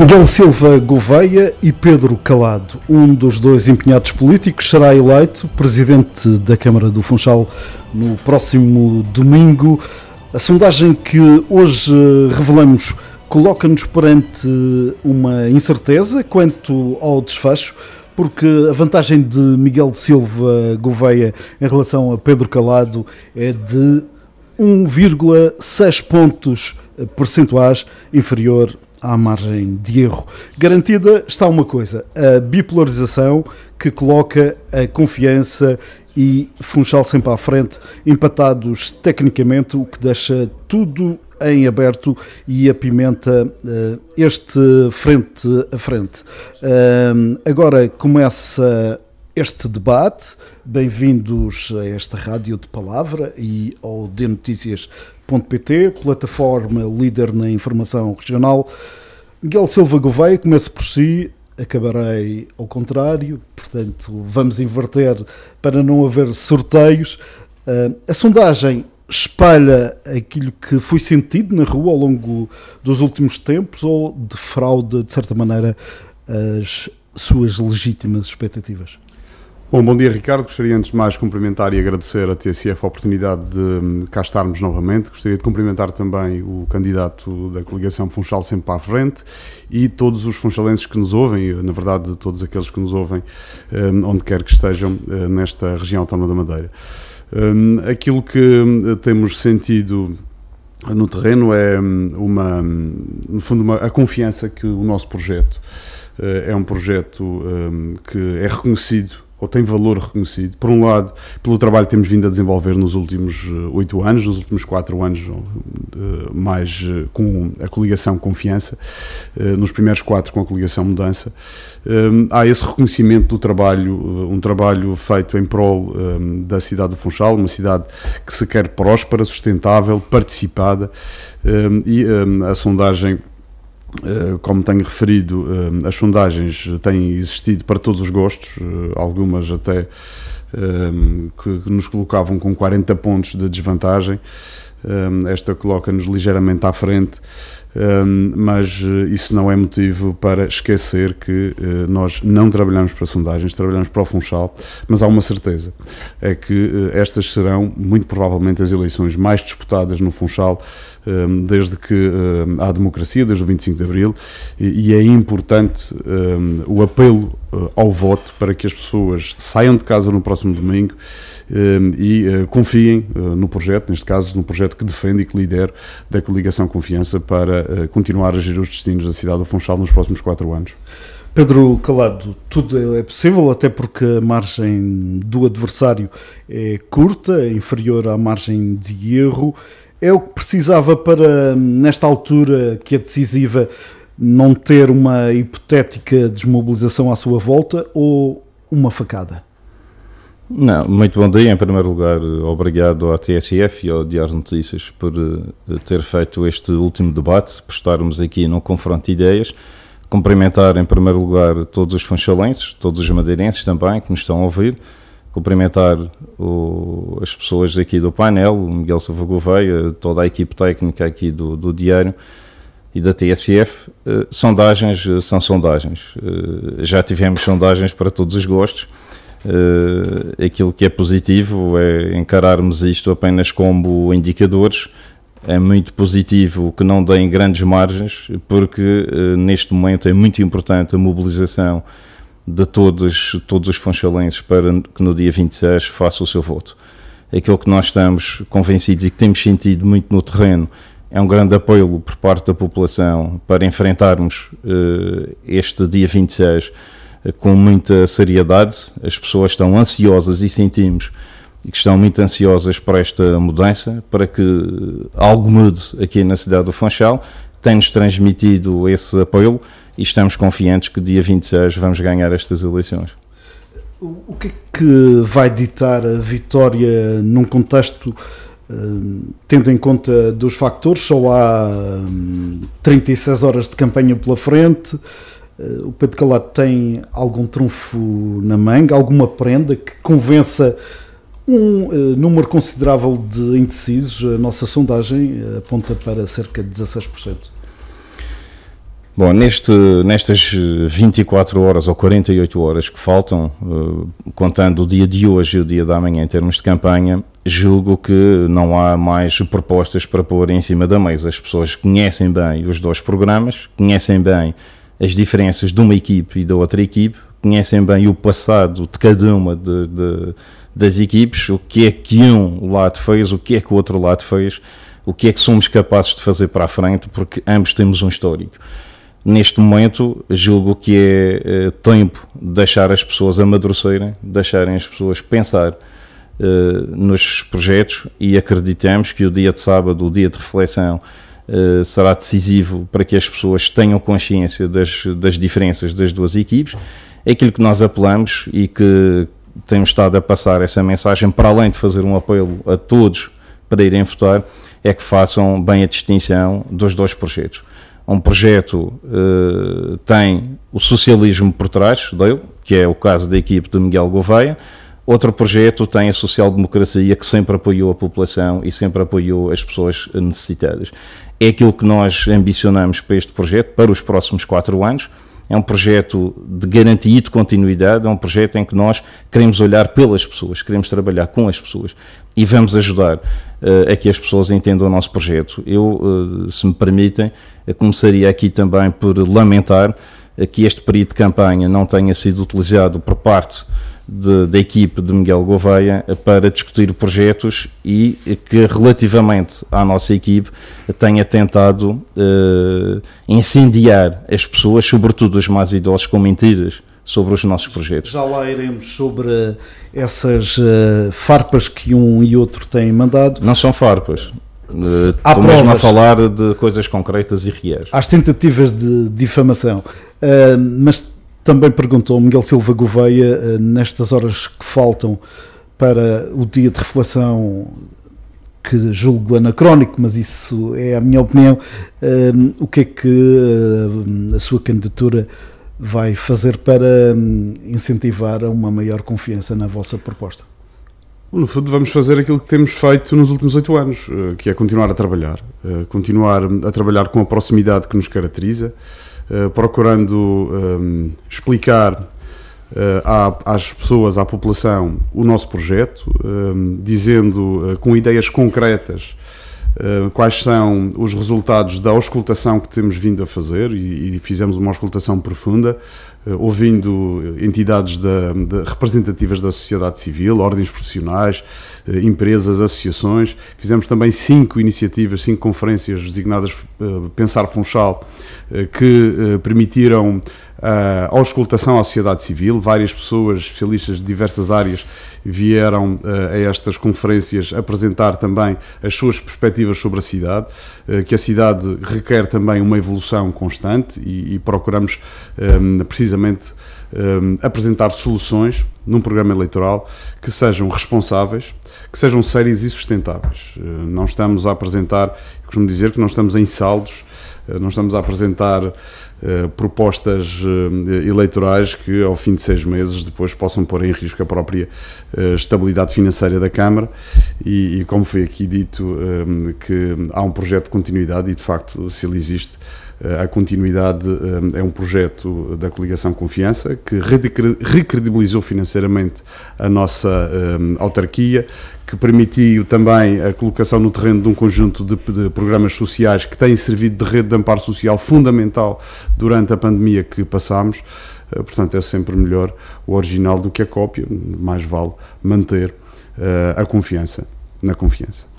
Miguel Silva Gouveia e Pedro Calado, um dos dois empenhados políticos, será eleito presidente da Câmara do Funchal no próximo domingo. A sondagem que hoje revelamos coloca-nos perante uma incerteza quanto ao desfecho porque a vantagem de Miguel Silva Gouveia em relação a Pedro Calado é de 1,6 pontos percentuais inferior à margem de erro. Garantida está uma coisa: a bipolarização que coloca a confiança e Funchal sempre à frente, empatados tecnicamente, o que deixa tudo em aberto e apimenta uh, este frente a frente. Uh, agora começa este debate. Bem-vindos a esta Rádio de Palavra e ao De Notícias Regional.pt, plataforma líder na informação regional. Miguel Silva Gouveia, começo por si, acabarei ao contrário, portanto vamos inverter para não haver sorteios. Eh, a sondagem espalha aquilo que foi sentido na rua ao longo dos últimos tempos ou defrauda, de certa maneira, as suas legítimas expectativas? Bom, bom dia Ricardo, gostaria antes de mais cumprimentar e agradecer à TSF a oportunidade de hum, cá estarmos novamente, gostaria de cumprimentar também o candidato da coligação Funchal sempre para a frente e todos os funchalenses que nos ouvem, na verdade todos aqueles que nos ouvem hum, onde quer que estejam eh, nesta região autónoma da Madeira. Hum, aquilo que temos sentido no terreno é uma, no fundo, uma, a confiança que o nosso projeto eh, é um projeto que é reconhecido ou tem valor reconhecido, por um lado, pelo trabalho que temos vindo a desenvolver nos últimos eh, oito anos, nos últimos quatro anos, eh, mais eh, com a coligação Confiança, nos primeiros quatro com a coligação Mudança, há esse reconhecimento do trabalho, um trabalho feito em prol da cidade do Funchal, uma cidade que se quer próspera, sustentável, participada, e a sondagem eh, como tenho referido, eh, as sondagens têm existido para todos os gostos, eh, algumas até que nos colocavam com 40 pontos de desvantagem. Esta coloca-nos ligeiramente à frente, mas isso não é motivo para esquecer que nós não trabalhamos para sondagens, trabalhamos para o Funchal, mas há uma certeza, é que estas serão muito provavelmente as eleições mais disputadas no Funchal Ehm, desde que ehm, há democracia, desde o 25 de Abril, e é importante ehm, o apelo eh, ao voto para que as pessoas saiam de casa no próximo domingo e eh, confiem eh, no projeto, neste caso, no projeto que defende e que lidera da coligação Confiança para continuar a gerir os destinos da cidade do Funchal nos próximos quatro anos. Pedro Calado, tudo é possível, até porque a margem do adversário é curta, é inferior à margem de erro. É o que precisava para, hum, nesta altura que é decisiva, não ter uma hipotética desmobilização à sua volta ou uma facada? Não, muito bom dia. Em primeiro lugar, obrigado à TSF e ao Diário Notícias por eh, ter feito este último debate, por estarmos aqui num confronto de ideias. Cumprimentar, em primeiro lugar, todos os funchalenses, todos os madeirenses também que nos estão a ouvir cumprimentar o, as pessoas daqui do painel, o Miguel Silva Gouveia, toda a equipe técnica aqui do, do Diário e da TSF. Eh, sondagens eh, são sondagens. Eh, já tivemos sondagens para todos os gostos. aquilo que é positivo é encararmos isto apenas como indicadores. É muito positivo que não deem grandes margens, porque neste momento é muito importante a mobilização de todos, todos os funchalenses para que no dia 26 faça o seu voto. Aquilo que nós estamos convencidos e que temos sentido muito no terreno é um grande apoio por parte da população para enfrentarmos uh, este dia 26 uh, eh, com muita seriedade. As pessoas estão ansiosas e sentimos que estão muito ansiosas para esta mudança, para que eh, algo mude aqui na cidade do Funchal tem-nos transmitido esse apoio e estamos confiantes que dia 26 vamos ganhar estas eleições. O que é que vai ditar a vitória num contexto hum, tendo em conta dos factores, só há 36 hum, horas de campanha pela frente. Eh, o Pedro Calado tem algum trunfo na manga, alguma prenda que convença um uh, número considerável de indecisos. A nossa sondagem eh, aponta para cerca de 16%. Bom, neste, nestas 24 eh, horas ou 48 horas que faltam, uh, contando o dia de hoje e o dia da manhã em termos de campanha, julgo que não há mais propostas para pôr em cima da mesa. As pessoas conhecem bem os dois programas, conhecem bem as diferenças de uma equipe e da outra equipe, conhecem bem o passado de cada uma de, de das equipes, o que é que um lado fez, o que é que o outro lado fez, o que é que somos capazes de fazer para a frente, porque ambos temos um histórico. Neste momento, julgo que é, eh, tempo de deixar as pessoas amadurecerem, deixarem as pessoas pensar uh, nos projetos e acreditamos que o dia de sábado, o dia de reflexão, Uh, será decisivo para que as pessoas tenham consciência das, das diferenças das duas equipes. É aquilo que nós apelamos e que, temos estado a passar essa mensagem, para além de fazer um apelo a todos para irem votar, é que façam bem a distinção dos dois projetos. Um projeto eh, tem o socialismo por trás dele, que é o caso da equipe de Miguel Gouveia, Outro projeto tem a social-democracia que sempre apoiou a população e sempre apoiou as pessoas necessitadas. É aquilo que nós ambicionamos para este projeto, para os próximos quatro anos é um projeto de garantia e de continuidade, é um projeto em que nós queremos olhar pelas pessoas, queremos trabalhar com as pessoas e vamos ajudar uh, a que as pessoas entendam o nosso projeto. Eu, uh, se me permitem, eh, começaria aqui também por lamentar que este período de campanha não tenha sido utilizado por parte de, da equipe de Miguel Gouveia para discutir projetos e que, relativamente à nossa equipe, tenha tentado eh, incendiar as pessoas, sobretudo os mais idosos, com mentiras sobre os nossos projetos. Já lá iremos sobre essas uh, farpas que um e outro têm mandado. Não são farpas. Eh, estou mesmo a falar de coisas concretas e reais. As tentativas de difamação. Uh, mas também perguntou Miguel Silva Gouveia, eh, nestas horas que faltam para o dia de reflexão que julgo anacrónico, mas isso é a minha opinião, eh, o que é que eh, a sua candidatura vai fazer para hum, incentivar uma maior confiança na vossa proposta? No fundo, vamos fazer aquilo que temos feito nos últimos oito anos, que é continuar a trabalhar, continuar a trabalhar com a proximidade que nos caracteriza, eh, procurando um, ehm, explicar eh, às pessoas, à população, o nosso projeto, ehm, dizendo eh, com ideias concretas quais são os resultados da auscultação que temos vindo a fazer e, fizemos uma auscultação profunda eh, ouvindo eh, entidades da, representativas da sociedade civil, ordens profissionais, eh, empresas, associações. Fizemos também cinco iniciativas, cinco conferências designadas Pensar Funchal, que permitiram uh, auscultação à sociedade civil. Várias pessoas, especialistas de diversas áreas, vieram uh, a estas conferências apresentar também as suas perspectivas sobre a cidade, uh, que a cidade requer também uma evolução constante e, e procuramos um, ehm, precisamente um, ehm, apresentar soluções num programa eleitoral que sejam responsáveis, que sejam sérias e sustentáveis. Uh, não estamos a apresentar, costumo dizer que não estamos em saldos, não estamos a apresentar eh, propostas eh, eleitorais que, ao fim de seis meses, depois possam pôr em risco a própria eh, estabilidade financeira da Câmara. E, e como foi aqui dito, que há um projeto de continuidade e, de facto, se ele existe eh, a continuidade eh, é um projeto da coligação Confiança que recredibilizou financeiramente a nossa eh, autarquia, que permitiu também a colocação no terreno de um conjunto de, programas sociais que têm servido de rede de amparo social fundamental durante a pandemia que passámos. Portanto, é sempre melhor o original do que a cópia, mais vale manter a confiança na confiança.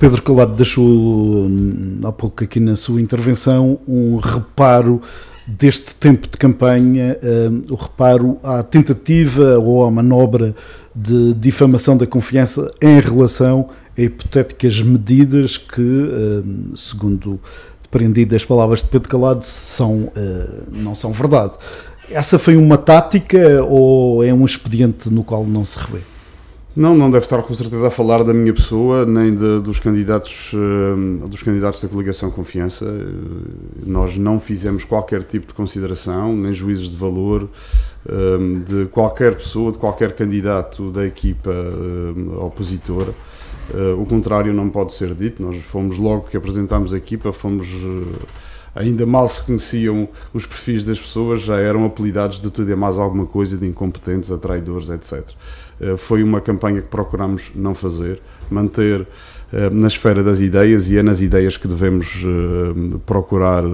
Pedro Calado deixou hum, há pouco aqui na sua intervenção um reparo deste tempo de campanha, hum, o um reparo à tentativa ou à manobra de difamação da confiança em relação a hipotéticas medidas que, hum, segundo depreendido das palavras de Pedro Calado, são, não são verdade. Essa foi uma tática ou é um expediente no qual não se revê? Não, não deve estar com certeza a falar da minha pessoa nem de, dos candidatos ehm, dos candidatos da coligação Confiança. Eh, nós não fizemos qualquer tipo de consideração, nem juízes de valor ehm, de qualquer pessoa, de qualquer candidato da equipa ehm, opositora. Eh, o contrário não pode ser dito. Nós fomos logo que apresentámos a equipa, fomos eh, ainda mal se conheciam os perfis das pessoas, já eram apelidados de tudo e mais alguma coisa, de incompetentes, atraidores, etc. Eh, foi uma campanha que procuramos não fazer, manter eh, na esfera das ideias e é nas ideias que devemos eh, procurar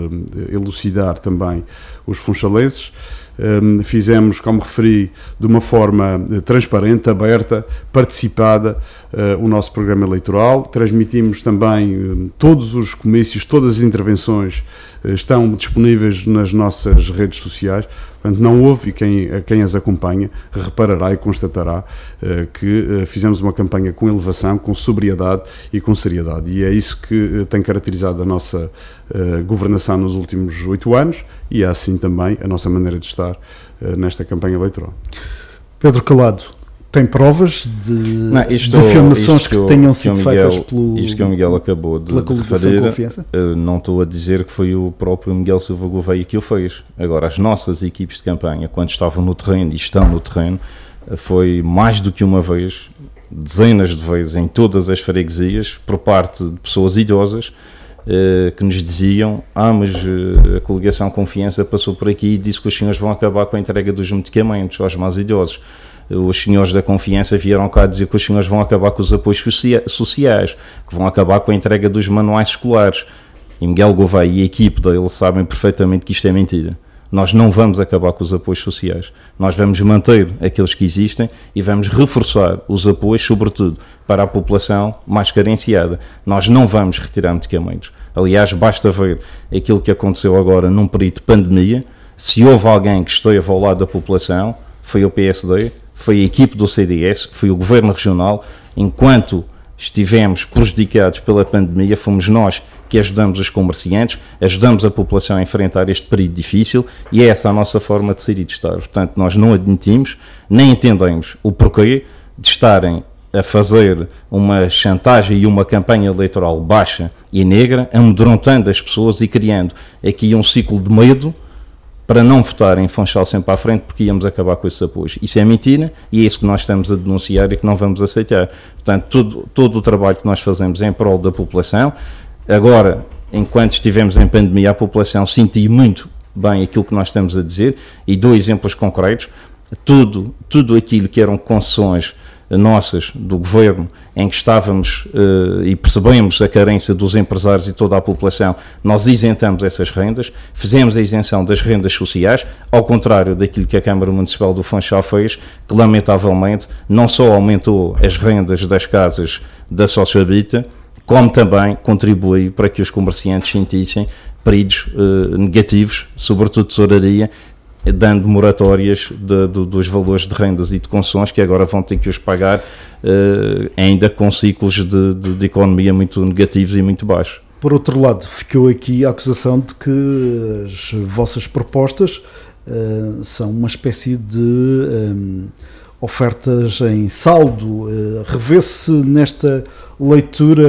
elucidar também os funchalenses. Hum, fizemos, como referi, de uma forma eh, transparente, aberta, participada, eh, o nosso programa eleitoral. Transmitimos também hum, todos os comícios, todas as intervenções eh, estão disponíveis nas nossas redes sociais. Portanto, não houve, e quem, quem as acompanha reparará e constatará que fizemos uma campanha com elevação, com sobriedade e com seriedade. E é isso que tem caracterizado a nossa governação nos últimos oito anos e é assim também a nossa maneira de estar uh, nesta campanha eleitoral. Pedro Calado, tem provas de, não, isto, de afirmações isto, que tenham sido Miguel, feitas pelo. Isto que o Miguel acabou de, de confiança? Eh, não estou a dizer que foi o próprio Miguel Silva Gouveia que o fez. Agora, as nossas equipes de campanha, quando estavam no terreno e estão no terreno, eh, foi mais do que uma vez, dezenas de vezes em todas as freguesias, por parte de pessoas idosas eh, que nos diziam: Ah, mas eh, a coligação Confiança passou por aqui e disse que os senhores vão acabar com a entrega dos medicamentos aos mais idosos. Os senhores da Confiança vieram cá dizer que os senhores vão acabar com os apoios sociais, que vão acabar com a entrega dos manuais escolares. E Miguel Gouveia e a equipe dele sabem perfeitamente que isto é mentira nós não vamos acabar com os apoios sociais. Nós vamos manter aqueles que existem e vamos reforçar os apoios, sobretudo para a população mais carenciada. Nós não vamos retirar medicamentos. Aliás, basta ver aquilo que aconteceu agora num período de pandemia. Se houve alguém que esteve ao lado da população, foi o PSD, foi a equipe do CDS, foi o Governo Regional, enquanto estivemos prejudicados pela pandemia, fomos nós que ajudamos os comerciantes, ajudamos a população a enfrentar este período difícil e essa é essa a nossa forma de ser e de estar. Portanto, nós não admitimos, nem entendemos o porquê de estarem a fazer uma chantagem e uma campanha eleitoral baixa e negra, amedrontando as pessoas e criando aqui um ciclo de medo para não votar em Funchal sempre à frente porque íamos acabar com esses apoios. Isso é mentira e é isso que nós estamos a denunciar e que não vamos aceitar. Portanto, todo, todo o trabalho que nós fazemos é em prol da população. Agora, enquanto estivemos em pandemia, a população sentiu muito bem aquilo que nós estamos a dizer e dou exemplos concretos. Tudo, tudo aquilo que eram concessões nossas do governo, em que estávamos eh, e percebemos a carência dos empresários e toda a população, nós isentamos essas rendas, fizemos a isenção das rendas sociais, ao contrário daquilo que a Câmara Municipal do Funchal fez, que lamentavelmente não só aumentou as rendas das casas da Sociohabita, como também contribui para que os comerciantes sentissem períodos eh, negativos, sobretudo tesouraria, dando moratórias de, de, dos valores de rendas e de concessões que agora vão ter que os pagar, eh, ainda com ciclos de, de, economia muito negativos e muito baixos. Por outro lado, ficou aqui a acusação de que as vossas propostas eh, são uma espécie de eh, ofertas em saldo. Uh, Revê-se nesta leitura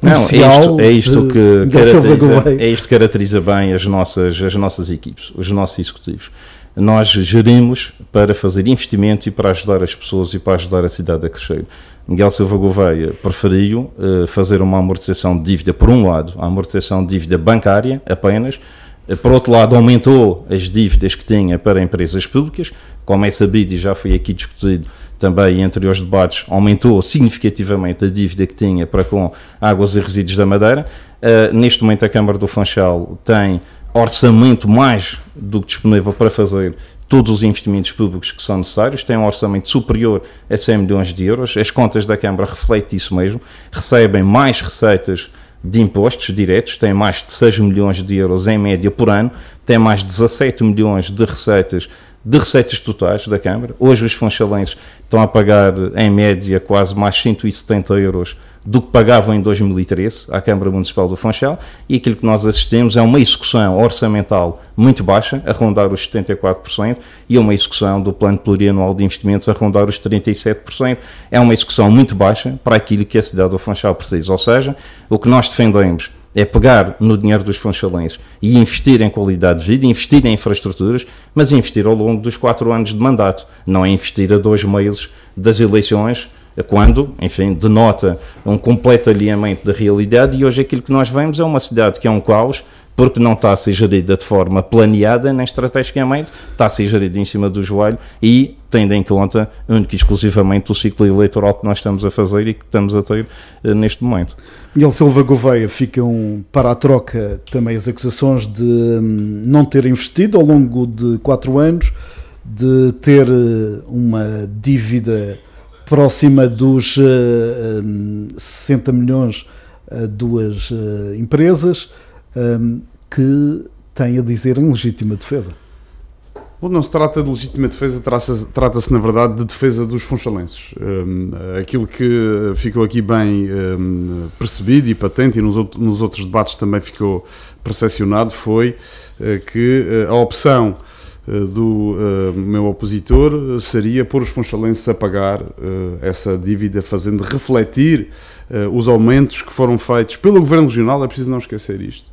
comercial Não, é isto, é, é isto que caracteriza, é isto caracteriza bem as nossas, as nossas equipes, os nossos executivos. Nós gerimos para fazer investimento e para ajudar as pessoas e para ajudar a cidade a crescer. Miguel Silva Gouveia preferiu uh, fazer uma amortização de dívida, por um lado, a amortização de dívida bancária apenas, eh, por outro lado, aumentou as dívidas que tinha para empresas públicas, como é sabido e já foi aqui discutido, também entre os debates, aumentou significativamente a dívida que tinha para com águas e resíduos da Madeira. Uh, neste momento, a Câmara do Funchal tem orçamento mais do que disponível para fazer todos os investimentos públicos que são necessários, tem um orçamento superior a 100 milhões de euros. As contas da Câmara refletem isso mesmo, recebem mais receitas de impostos diretos, tem mais de 6 milhões de euros em média por ano, tem mais 17 milhões de receitas de receitas totais da Câmara. Hoje os fonchalenses estão a pagar, em média, quase mais 170 euros do que pagavam em 2013 à Câmara Municipal do Funchal e aquilo que nós assistimos é uma execução orçamental muito baixa, a rondar os 74%, e uma execução do Plano Plurianual de Investimentos a rondar os 37%. É uma execução muito baixa para aquilo que a cidade do Funchal precisa, ou seja, o que nós defendemos é pegar no dinheiro dos funcionários e investir em qualidade de vida, investir em infraestruturas, mas investir ao longo dos quatro anos de mandato, não é investir a dois meses das eleições, quando, enfim, denota um completo alinhamento da realidade e hoje aquilo que nós vemos é uma cidade que é um caos, porque não está a ser gerida de forma planeada nem estrategicamente, está a ser gerida em cima do joelho e tendo em conta única e exclusivamente o ciclo eleitoral que nós estamos a fazer e que estamos a ter eh, neste momento. E ele Silva Gouveia ficam para a troca também as acusações de hum, não ter investido ao longo de quatro anos, de ter eh, uma dívida próxima dos 60 eh, hum, milhões a duas empresas. Hum, que tem a dizer em legítima defesa? Bom, não se trata de legítima defesa, trata-se, na verdade, de defesa dos funchalenses. Hum, aquilo que ficou aqui bem hum, percebido e patente, e nos, outros debates também ficou percepcionado, foi eh, que eh, a opção eh, do meu opositor seria pôr os funchalenses a pagar essa dívida, fazendo refletir os aumentos que foram feitos pelo Governo Regional, é preciso não esquecer isto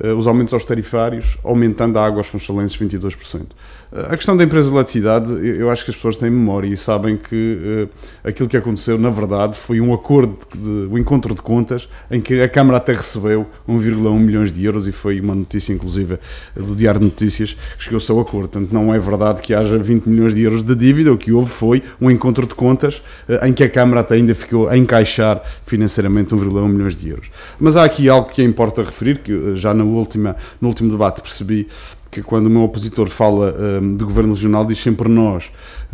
eh, os aumentos aos tarifários, aumentando a água aos funchalenses 22%. A questão da empresa de eletricidade, eu acho que as pessoas têm memória e sabem que uh, aquilo que aconteceu, na verdade, foi um acordo, de, um encontro de contas, em que a Câmara até recebeu 1,1 milhões de euros e foi uma notícia, inclusive, do Diário de Notícias, que chegou-se ao acordo. Portanto, não é verdade que haja 20 milhões de euros de dívida, o que houve foi um encontro de contas uh, em que a Câmara até ainda ficou a encaixar financeiramente 1,1 milhões de euros. Mas há aqui algo que é importa referir, que eh, já na última, no último debate percebi que quando o meu opositor fala um, de governo regional diz sempre nós.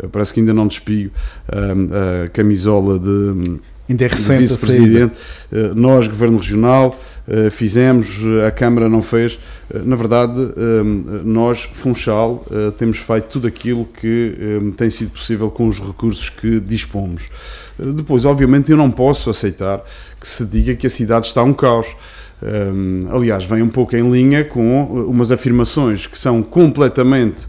Eh, parece que ainda não despio um, a camisola de, hum, ainda é recente vice-presidente. Eh, nós, governo regional, eh, fizemos, a Câmara não fez. na verdade, hum, nós, Funchal, temos feito tudo aquilo que hum, tem sido possível com os recursos que dispomos. Depois, obviamente, eu não posso aceitar que se diga que a cidade está um caos. Um, aliás, vem um pouco em linha com umas afirmações que são completamente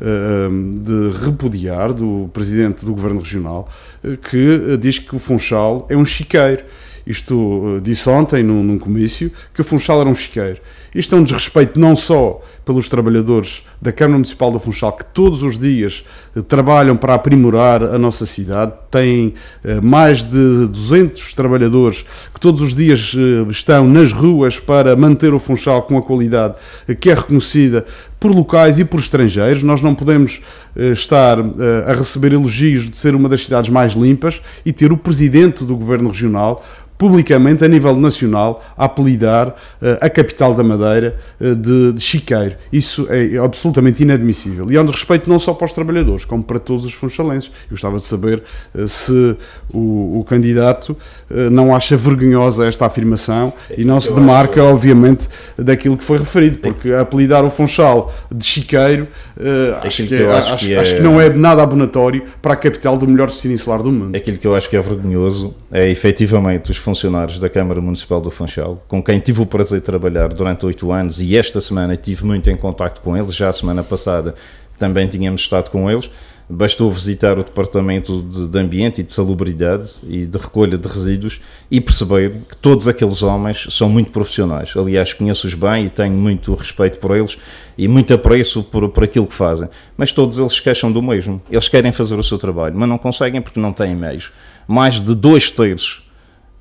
um, de repudiar do presidente do governo regional, eh, que eh, diz que o Funchal é um chiqueiro. Isto eh, disse ontem num, num comício que o Funchal era um chiqueiro. Isto é um desrespeito não só pelos trabalhadores da Câmara Municipal do Funchal, que todos os dias eh, trabalham para aprimorar a nossa cidade, têm eh, mais de 200 trabalhadores que todos os dias eh, estão nas ruas para manter o Funchal com a qualidade que é reconhecida por locais e por estrangeiros. Nós não podemos estar a receber elogios de ser uma das cidades mais limpas e ter o presidente do governo regional publicamente a nível nacional a apelidar uh, a capital da Madeira uh, de, de, chiqueiro. Isso é absolutamente inadmissível e é um desrespeito não só para os trabalhadores, como para todos os funchalenses. Eu gostava de saber uh, se o, o candidato não acha vergonhosa esta afirmação e não se demarca, obviamente, daquilo que foi referido, porque apelidar o Funchal de chiqueiro é acho que, é- acho, acho, que é... acho, que, não é nada abonatório para a capital do melhor destino insular do mundo. É aquilo que eu acho que é vergonhoso é efetivamente os funcionários funcionários da Câmara Municipal do Funchal, com quem tive o prazer de trabalhar durante oito anos e esta semana tive muito em contato com eles, já a semana passada também tínhamos estado com eles. Bastou visitar o Departamento de, de, Ambiente e de Salubridade e de Recolha de Resíduos e perceber que todos aqueles homens são muito profissionais. Aliás, conheço-os bem e tenho muito respeito por eles e muito apreço por, por aquilo que fazem. Mas todos eles se queixam do mesmo. Eles querem fazer o seu trabalho, mas não conseguem porque não têm meios. Mais de dois terços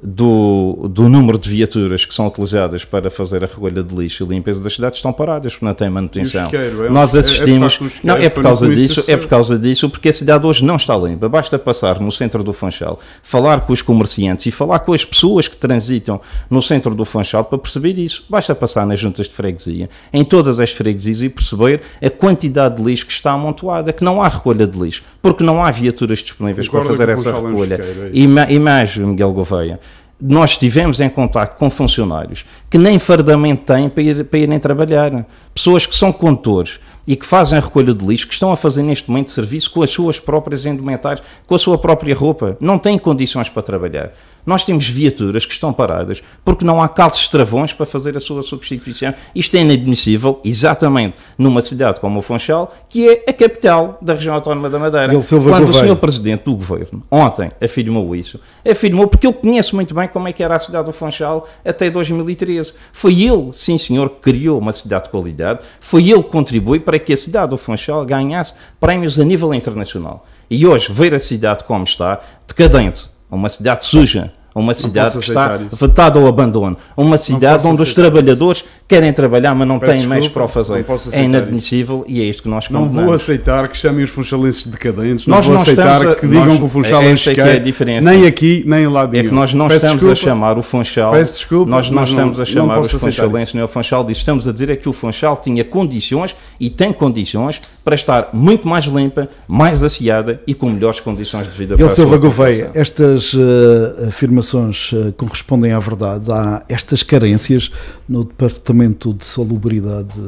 do, do número de viaturas que são utilizadas para fazer a recolha de lixo e limpeza das cidades estão paradas porque não têm manutenção. é Nós é assistimos. É, é não, é por causa disso, é por causa disso, porque a cidade hoje não está limpa. Basta passar no centro do Funchal, falar com os comerciantes e falar com as pessoas que transitam no centro do Funchal para perceber isso. Basta passar nas juntas de freguesia, em todas as freguesias e perceber a quantidade de lixo que está amontoada, que não há recolha de lixo, porque não há viaturas disponíveis Concordo para fazer essa é recolha. e, é Ima Miguel Gouveia nós estivemos em contato com funcionários que nem fardamento têm para, ir, para irem trabalhar. Pessoas que são contores e que fazem recolha de lixo, que estão a fazer neste momento serviço com as suas próprias indumentárias, com a sua própria roupa. Não têm condições para trabalhar. Nós temos viaturas que estão paradas porque não há calços travões para fazer a sua substituição. Isto é inadmissível, exatamente, numa cidade como o Funchal, que é a capital da região autónoma da Madeira. Quando o senhor presidente do governo, ontem, afirmou isso, afirmou porque eu conheço muito bem como é que era a cidade do Funchal até 2013. Foi ele, sim senhor, que criou uma cidade de qualidade, foi ele que contribui para que a cidade do Funchal ganhasse prémios a nível internacional. E hoje, ver a cidade como está, decadente, uma cidade suja, uma cidade que está vetada ao abandono, uma cidade onde os trabalhadores querem trabalhar, mas não Peço têm meios para o fazer. É inadmissível isso. e é isto que nós condenamos. Não vou aceitar que chamem os funchalenses decadentes, não nós vou não aceitar a, que digam nós, que o funchal é, é que é a diferença. nem aqui, nem lá de É que nós não Peço estamos desculpa. a chamar o funchal, Peço desculpa, nós não, estamos não, a chamar os funchalenses, nem o funchal disso, estamos a dizer é que o funchal tinha condições e tem condições para estar muito mais limpa, mais aciada e com melhores condições de vida. Ele Silva Gouveia, estas uh, afirmações uh, correspondem à verdade, há estas carências no departamento departamento de Salubridade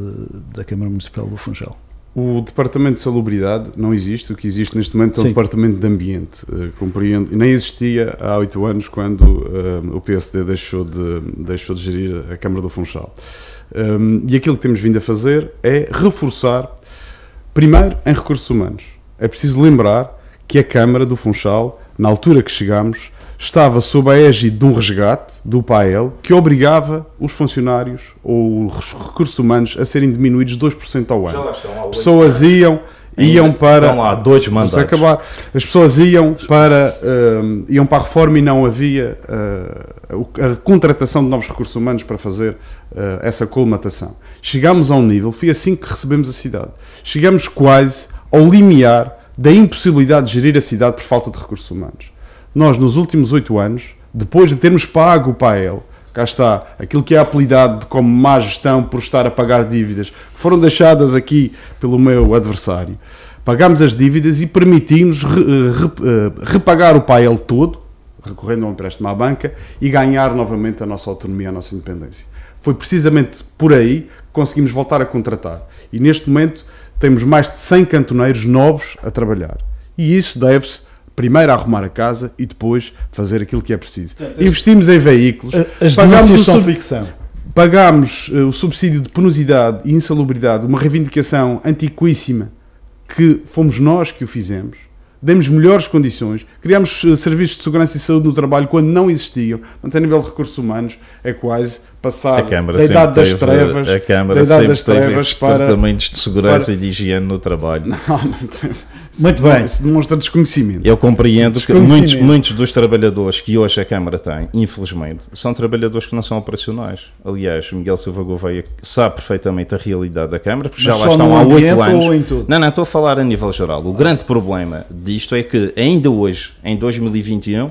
da Câmara Municipal do Funchal. O Departamento de Salubridade não existe, o que existe neste momento é o Sim. Departamento de Ambiente. Eh, compreendo, nem existia há oito anos quando uh, o PSD deixou de, deixou de gerir a Câmara do Funchal. Um, ehm, e aquilo que temos vindo a fazer é reforçar, primeiro, em recursos humanos. É preciso lembrar que a Câmara do Funchal, na altura que chegamos, estava sob a égide de um resgate do PAEL que obrigava os funcionários ou os recursos humanos a serem diminuídos 2% ao ano. Pessoas iam iam para estão lá dois mandatos. É acabar as pessoas iam para uh, iam para a reforma e não havia uh, a contratação de novos recursos humanos para fazer uh, essa colmatação chegámos a um nível foi assim que recebemos a cidade chegámos quase ao limiar da impossibilidade de gerir a cidade por falta de recursos humanos nós nos últimos oito anos, depois de termos pago para ele, cá está, aquilo que é apelidado como má gestão por estar a pagar dívidas, que foram deixadas aqui pelo meu adversário. Pagámos as dívidas e permitimos re, eh, re, eh, repagar o PAEL todo, recorrendo a um empréstimo à banca, e ganhar novamente a nossa autonomia, a nossa independência. Foi precisamente por aí que conseguimos voltar a contratar. E neste momento temos mais de 100 cantoneiros novos a trabalhar. E isso deve-se primeiro a arrumar a casa e depois fazer aquilo que é preciso. Portanto, Investimos em veículos, as denúncias são ficção. Pagámos eh, o subsídio de penosidade e insalubridade, uma reivindicação antiquíssima que fomos nós que o fizemos. Demos melhores condições, criámos eh, serviços de segurança e saúde no trabalho quando não existiam. Portanto, a nível de recursos humanos, é quase passar da idade das teve, trevas, a Câmara da idade sempre das trevas teve para, departamentos de segurança para... e de higiene no trabalho. Não, não teve. Muito bem. Isso demonstra desconhecimento. Eu compreendo desconhecimento. que muitos, muitos dos trabalhadores que hoje a Câmara tem, infelizmente, são trabalhadores que não são operacionais. Aliás, o Miguel Silva Gouveia sabe perfeitamente a realidade da Câmara, porque Mas já lá estão há oito anos. Não, não, estou a falar a nível geral. O ah. grande problema disto é que ainda hoje, em 2021,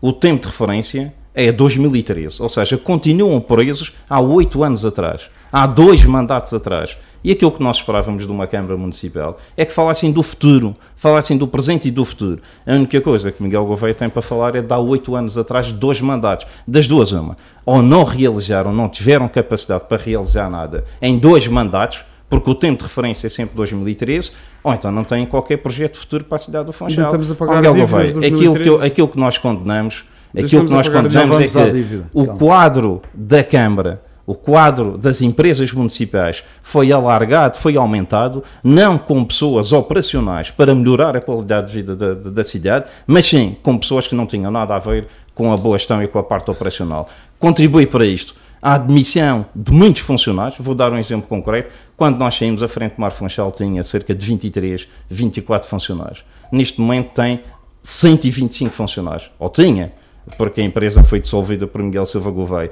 o tempo de referência é 2013, ou seja, continuam presos há oito anos atrás há dois mandatos atrás. E aquilo que nós esperávamos de uma Câmara Municipal é que falassem do futuro, falassem do presente e do futuro. A única coisa que Miguel Gouveia tem para falar é de há oito anos atrás, dois mandatos. Das duas, uma. Ou não realizaram, não tiveram capacidade para realizar nada em dois mandatos, porque o tempo de referência é sempre 2013, ou então não têm qualquer projeto futuro para a cidade do Funchal. Estamos a pagar Miguel Gouveia, aquilo que, eu, aquilo que nós condenamos, aquilo que nós condenamos é que o quadro da Câmara o quadro das empresas municipais foi alargado, foi aumentado, não com pessoas operacionais para melhorar a qualidade de vida da, da, cidade, mas sim com pessoas que não tinham nada a ver com a boa gestão e com a parte operacional. Contribui para isto a admissão de muitos funcionários, vou dar um exemplo concreto, quando nós saímos, a Frente Mar Funchal tinha cerca de 23, 24 funcionários. Neste momento tem 125 funcionários, ou tinha, porque a empresa foi dissolvida por Miguel Silva Gouveia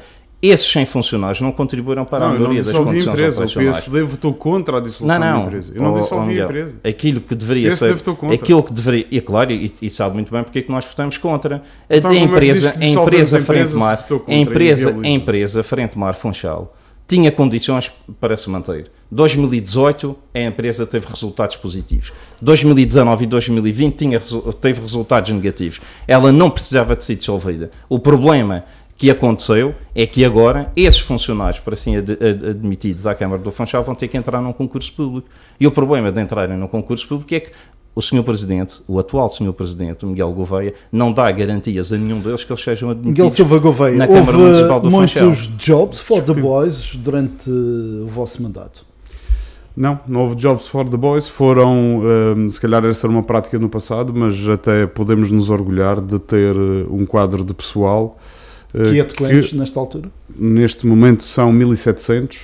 esses 100 funcionários não contribuíram para não, a maioria das condições empresa. operacionais. O PSD votou contra a dissolução não, não. da empresa. Eu não oh, dissolvi oh, a empresa. Aquilo que deveria Esse ser... Aquilo que deveria... E é claro, e, e, sabe muito bem porque é que nós votamos contra. A, então, a é empresa, a empresa Frente Mar... A empresa, a empresa Frente Mar Funchal tinha condições para se manter. 2018 a empresa teve resultados positivos. 2019 e 2020 tinha, teve resultados negativos. Ela não precisava de ser dissolvida. O problema que aconteceu é que agora esses funcionários, para assim ad ad admitidos à Câmara do Funchal, vão ter que entrar num concurso público. E o problema de entrarem num concurso público é que o Sr. Presidente, o atual Sr. Presidente, o Miguel Gouveia, não dá garantias a nenhum deles que eles sejam admitidos Miguel Silva Gouveia, na Câmara Municipal do muitos Funchal. muitos jobs for the boys durante o vosso mandato? Não, não houve jobs for the boys. Foram, um, se calhar, essa era uma prática no passado, mas até podemos nos orgulhar de ter hum, um quadro de pessoal eh, é de doentes nesta altura? Neste momento são 1.700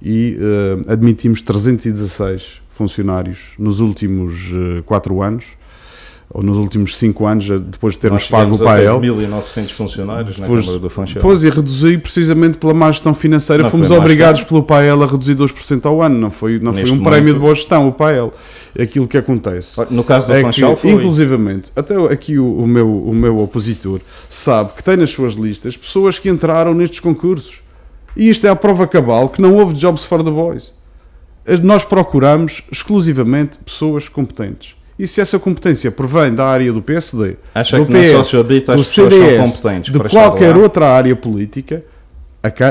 e eh, admitimos 316 funcionários nos últimos 4 eh, anos ou nos últimos cinco anos, depois de termos pago o PAEL. 1.900 funcionários depois, na Câmara do Funchal. Pois, e reduzi precisamente pela má gestão financeira. Não Fomos obrigados pelo PAEL a reduzir 2% ao ano. Não foi, não foi um momento. prémio de boa gestão, o PAEL. É aquilo que acontece. No caso do é Funchal que, foi. Inclusivamente, até aqui o, o, meu, o meu opositor sabe que tem nas suas listas pessoas que entraram nestes concursos. E isto é a prova cabal que não houve jobs for the boys. Nós procuramos exclusivamente pessoas competentes e se essa competência provém da área do PSD, Acha do que PS, não é só se habita, as pessoas CDS, são competentes de qualquer outra área política,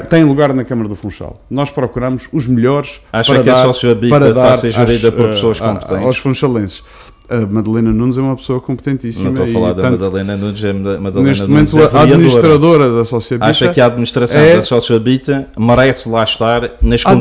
tem lugar na Câmara do Funchal. Nós procuramos os melhores Acha para que é dar, a para dar a ser gerida às, por pessoas competentes? aos funchalenses. A Madalena Nunes é uma pessoa competentíssima. Não estou a falar da tanto, Madalena Nunes, é Madalena neste Nunes momento é a administradora da Bita. Acha que a administração é, da Bita merece lá estar nas condições A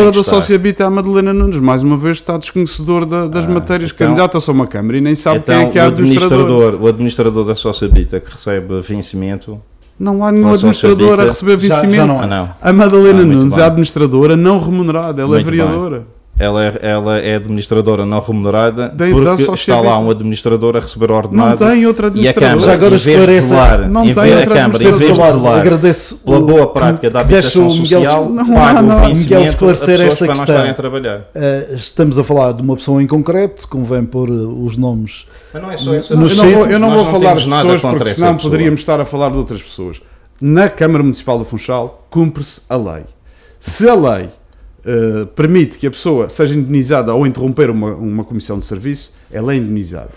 administradora da Bita é a Madalena Nunes, mais uma vez está desconhecedor da, das ah, matérias, então, candidata-se a uma Câmara e nem sabe então, quem é então, que é a administradora O administrador da Bita que recebe vencimento não há nenhum administrador a receber vencimento. Já, já não. Ah, não. A Madalena ah, Nunes é bem. é administradora não remunerada, ela é muito é vereadora. Bem ela é, ela é administradora não remunerada da porque está lá um administrador a receber ordenado. Não tem outra administradora. E a Câmara, agora em vez de não em vez, tem outra a Câmara, em de agradeço pela boa prática da habitação social, não, paga não, o Miguel esclarecer esta questão. Uh, estamos a falar de uma pessoa em concreto, convém pôr eh, os nomes Mas não é só Eu, não, eu não vou falar de pessoas porque senão poderíamos estar a falar de outras pessoas. Na Câmara Municipal do Funchal cumpre-se a lei. Se a lei eh, permite que a pessoa seja indenizada ou interromper uma, uma comissão de serviço, ela é indenizada.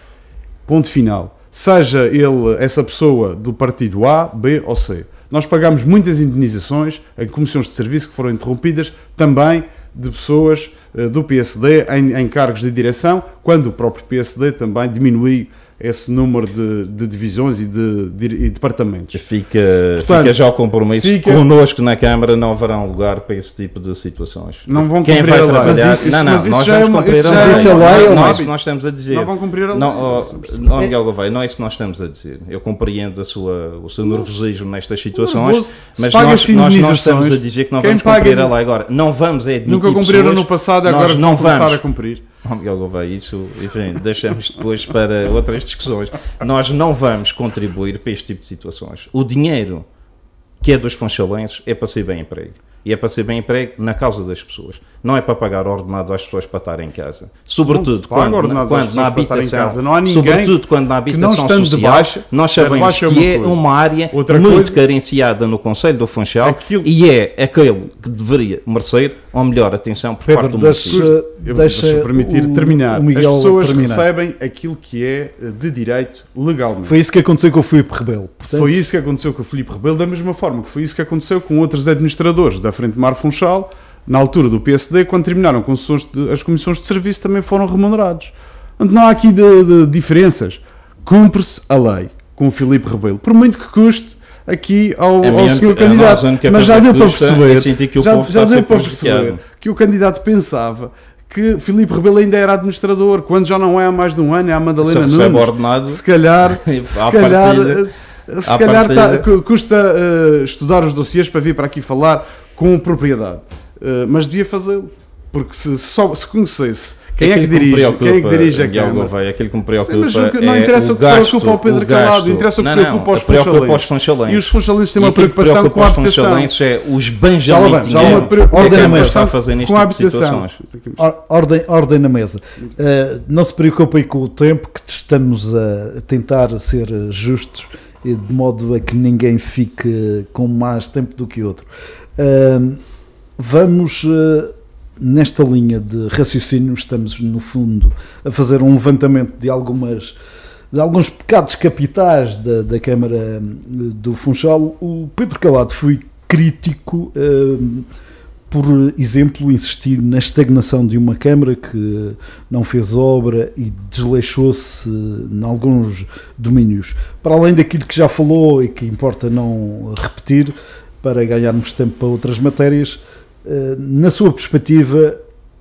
Ponto final. Seja ele, essa pessoa, do partido A, B ou C. Nós pagámos muitas indenizações em comissões de serviço que foram interrompidas também de pessoas uh, do PSD em, em, cargos de direção, quando o próprio PSD também diminuiu esse número de, de divisões e de, de e departamentos. Fica, Portanto, fica, já o compromisso. Fica, connosco na Câmara não haverá um lugar para esse tipo de situações. Não vão Quem vai trabalhar? Isso, não, não, nós vamos é uma, cumprir a lei. Isso é lei não, não é isso nós estamos a dizer. Não vão cumprir a lei. Não, oh, oh, Miguel Gouveia, não é isso que nós estamos a dizer. Eu compreendo a sua, o seu nervosismo nestas situações, mas nós, nós, nós estamos a dizer que não vamos cumprir a lei agora. Não vamos é admitir Nunca cumpriram pessoas, no passado, agora não vão começar a cumprir ao Miguel Gouveia. Isso, enfim, deixamos depois para outras discussões. Nós não vamos contribuir para este tipo de situações. O dinheiro que é dos funchalenses é para ser bem emprego. E é para ser bem emprego na causa das pessoas. Não é para pagar ordenados às pessoas para estarem em casa. Sobretudo não, quando, quando na habitação. Não há ninguém sobretudo quando na habitação não social. De baixa, nós sabemos é que é, uma área Outra muito coisa, carenciada no Conselho do Funchal aquilo... e é aquele que deveria merecer ou melhor, atenção por Pedro, parte do deixa, município. Deixa permitir o, terminar. O As pessoas terminar. recebem aquilo que é eh, de direito legalmente. Foi isso que aconteceu com o Filipe Rebelo. Portanto... Foi isso que aconteceu com o Filipe Rebelo, da mesma forma que foi isso que aconteceu com outros administradores da Frente Mar Funchal, na altura do PSD, quando terminaram as comissões de serviço também foram remunerados. Não há aqui de, de diferenças. Cumpre-se a lei com o Filipe Rebelo. Por muito que custe, aqui ao, é ao senhor é candidato. É mas já deu para perceber, que o já, já deu para perceber que o candidato pensava que Filipe Rebelo ainda era administrador, quando já não é há mais de um ano, é a Madalena se Nunes. Ordenado, se calhar, se calhar, partida, eh, se calhar tá, custa uh, estudar os dossiers para vir para aqui falar com propriedade. Uh, mas devia fazê-lo, porque se, se, só, se conhecesse é Quem é que dirige? Quem é que dirige a Câmara? Gouveia, é aquilo que me preocupa Sim, não interessa é o que é gasto, preocupa ao Pedro Calado, interessa o que não, preocupa aos preocupa E os funchalenses têm uma preocupação com a habitação. Os é os bens já lá vamos, há uma preocupação fazer com a tipo habitação. Ordem, ordem na mesa. Uh, não se preocupem com o tempo que estamos a tentar ser justos e de modo a que ninguém fique com mais tempo do que outro. Uh, vamos uh, nesta linha de raciocínio, estamos, no fundo, a fazer um levantamento de algumas de alguns pecados capitais da, da Câmara eh, do Funchal, o Pedro Calado foi crítico eh, por exemplo, insistir na estagnação de uma Câmara que não fez obra e desleixou-se em alguns domínios. Para além daquilo que já falou e que importa não repetir, para ganharmos tempo para outras matérias, eh, na sua perspectiva,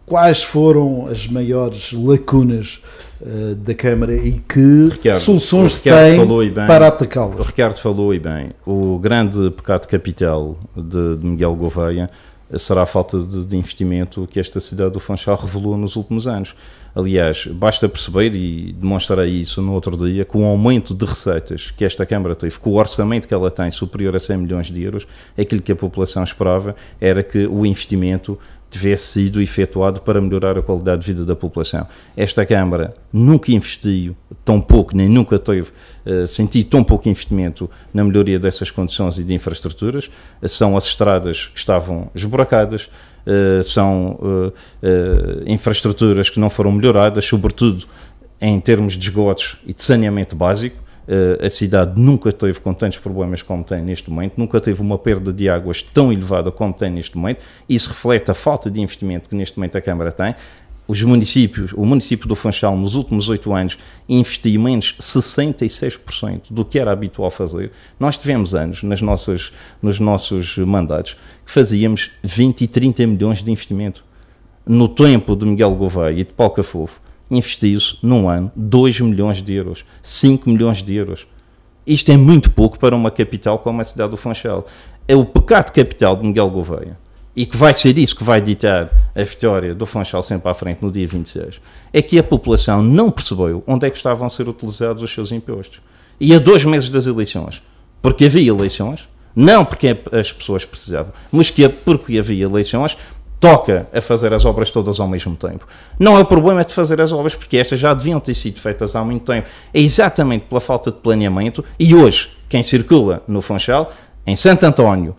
quais foram as maiores lacunas uh, da Câmara e que Ricardo, soluções tem para atacá-las? O Ricardo falou e bem. O grande pecado capital de, de Miguel Gouveia será a falta de, de, investimento que esta cidade do Funchal revelou nos últimos anos. Aliás, basta perceber, e demonstrarei isso no outro dia, que o aumento de receitas que esta Câmara teve, com o orçamento que ela tem superior a 100 milhões de euros, aquilo que a população esperava era que o investimento tivesse sido efetuado para melhorar a qualidade de vida da população. Esta Câmara nunca investiu tão pouco, nem nunca teve uh, sentido tão pouco investimento na melhoria dessas condições e de infraestruturas. Eh, são as estradas que estavam esburacadas, uh, são uh, infraestruturas que não foram melhoradas, sobretudo em termos de esgotos e de saneamento básico eh, a cidade nunca teve com tantos problemas como tem neste momento, nunca teve uma perda de águas tão elevada como tem neste momento. Isso reflete a falta de investimento que neste momento a Câmara tem. Os municípios, o município do Funchal, nos últimos oito anos, investiu menos 66% do que era habitual fazer. Nós tivemos anos, nas nossas, nos nossos mandatos, que fazíamos 20 e 30 milhões de investimento. No tempo de Miguel Gouveia e de Paulo Cafofo, investiu-se num ano 2 milhões de euros, 5 milhões de euros. Isto é muito pouco para uma capital como a cidade do Funchal. É o pecado capital de Miguel Gouveia e que vai ser isso que vai ditar a vitória do Funchal sempre à frente no dia 26, é que a população não percebeu onde é que estavam a ser utilizados os seus impostos. E há dois meses das eleições, porque havia eleições, não porque as pessoas precisavam, mas que porque havia eleições, toca a fazer as obras todas ao mesmo tempo. Não é o problema de fazer as obras, porque estas já deviam ter sido feitas há muito tempo. É exatamente pela falta de planeamento e hoje quem circula no Funchal, em Santo António,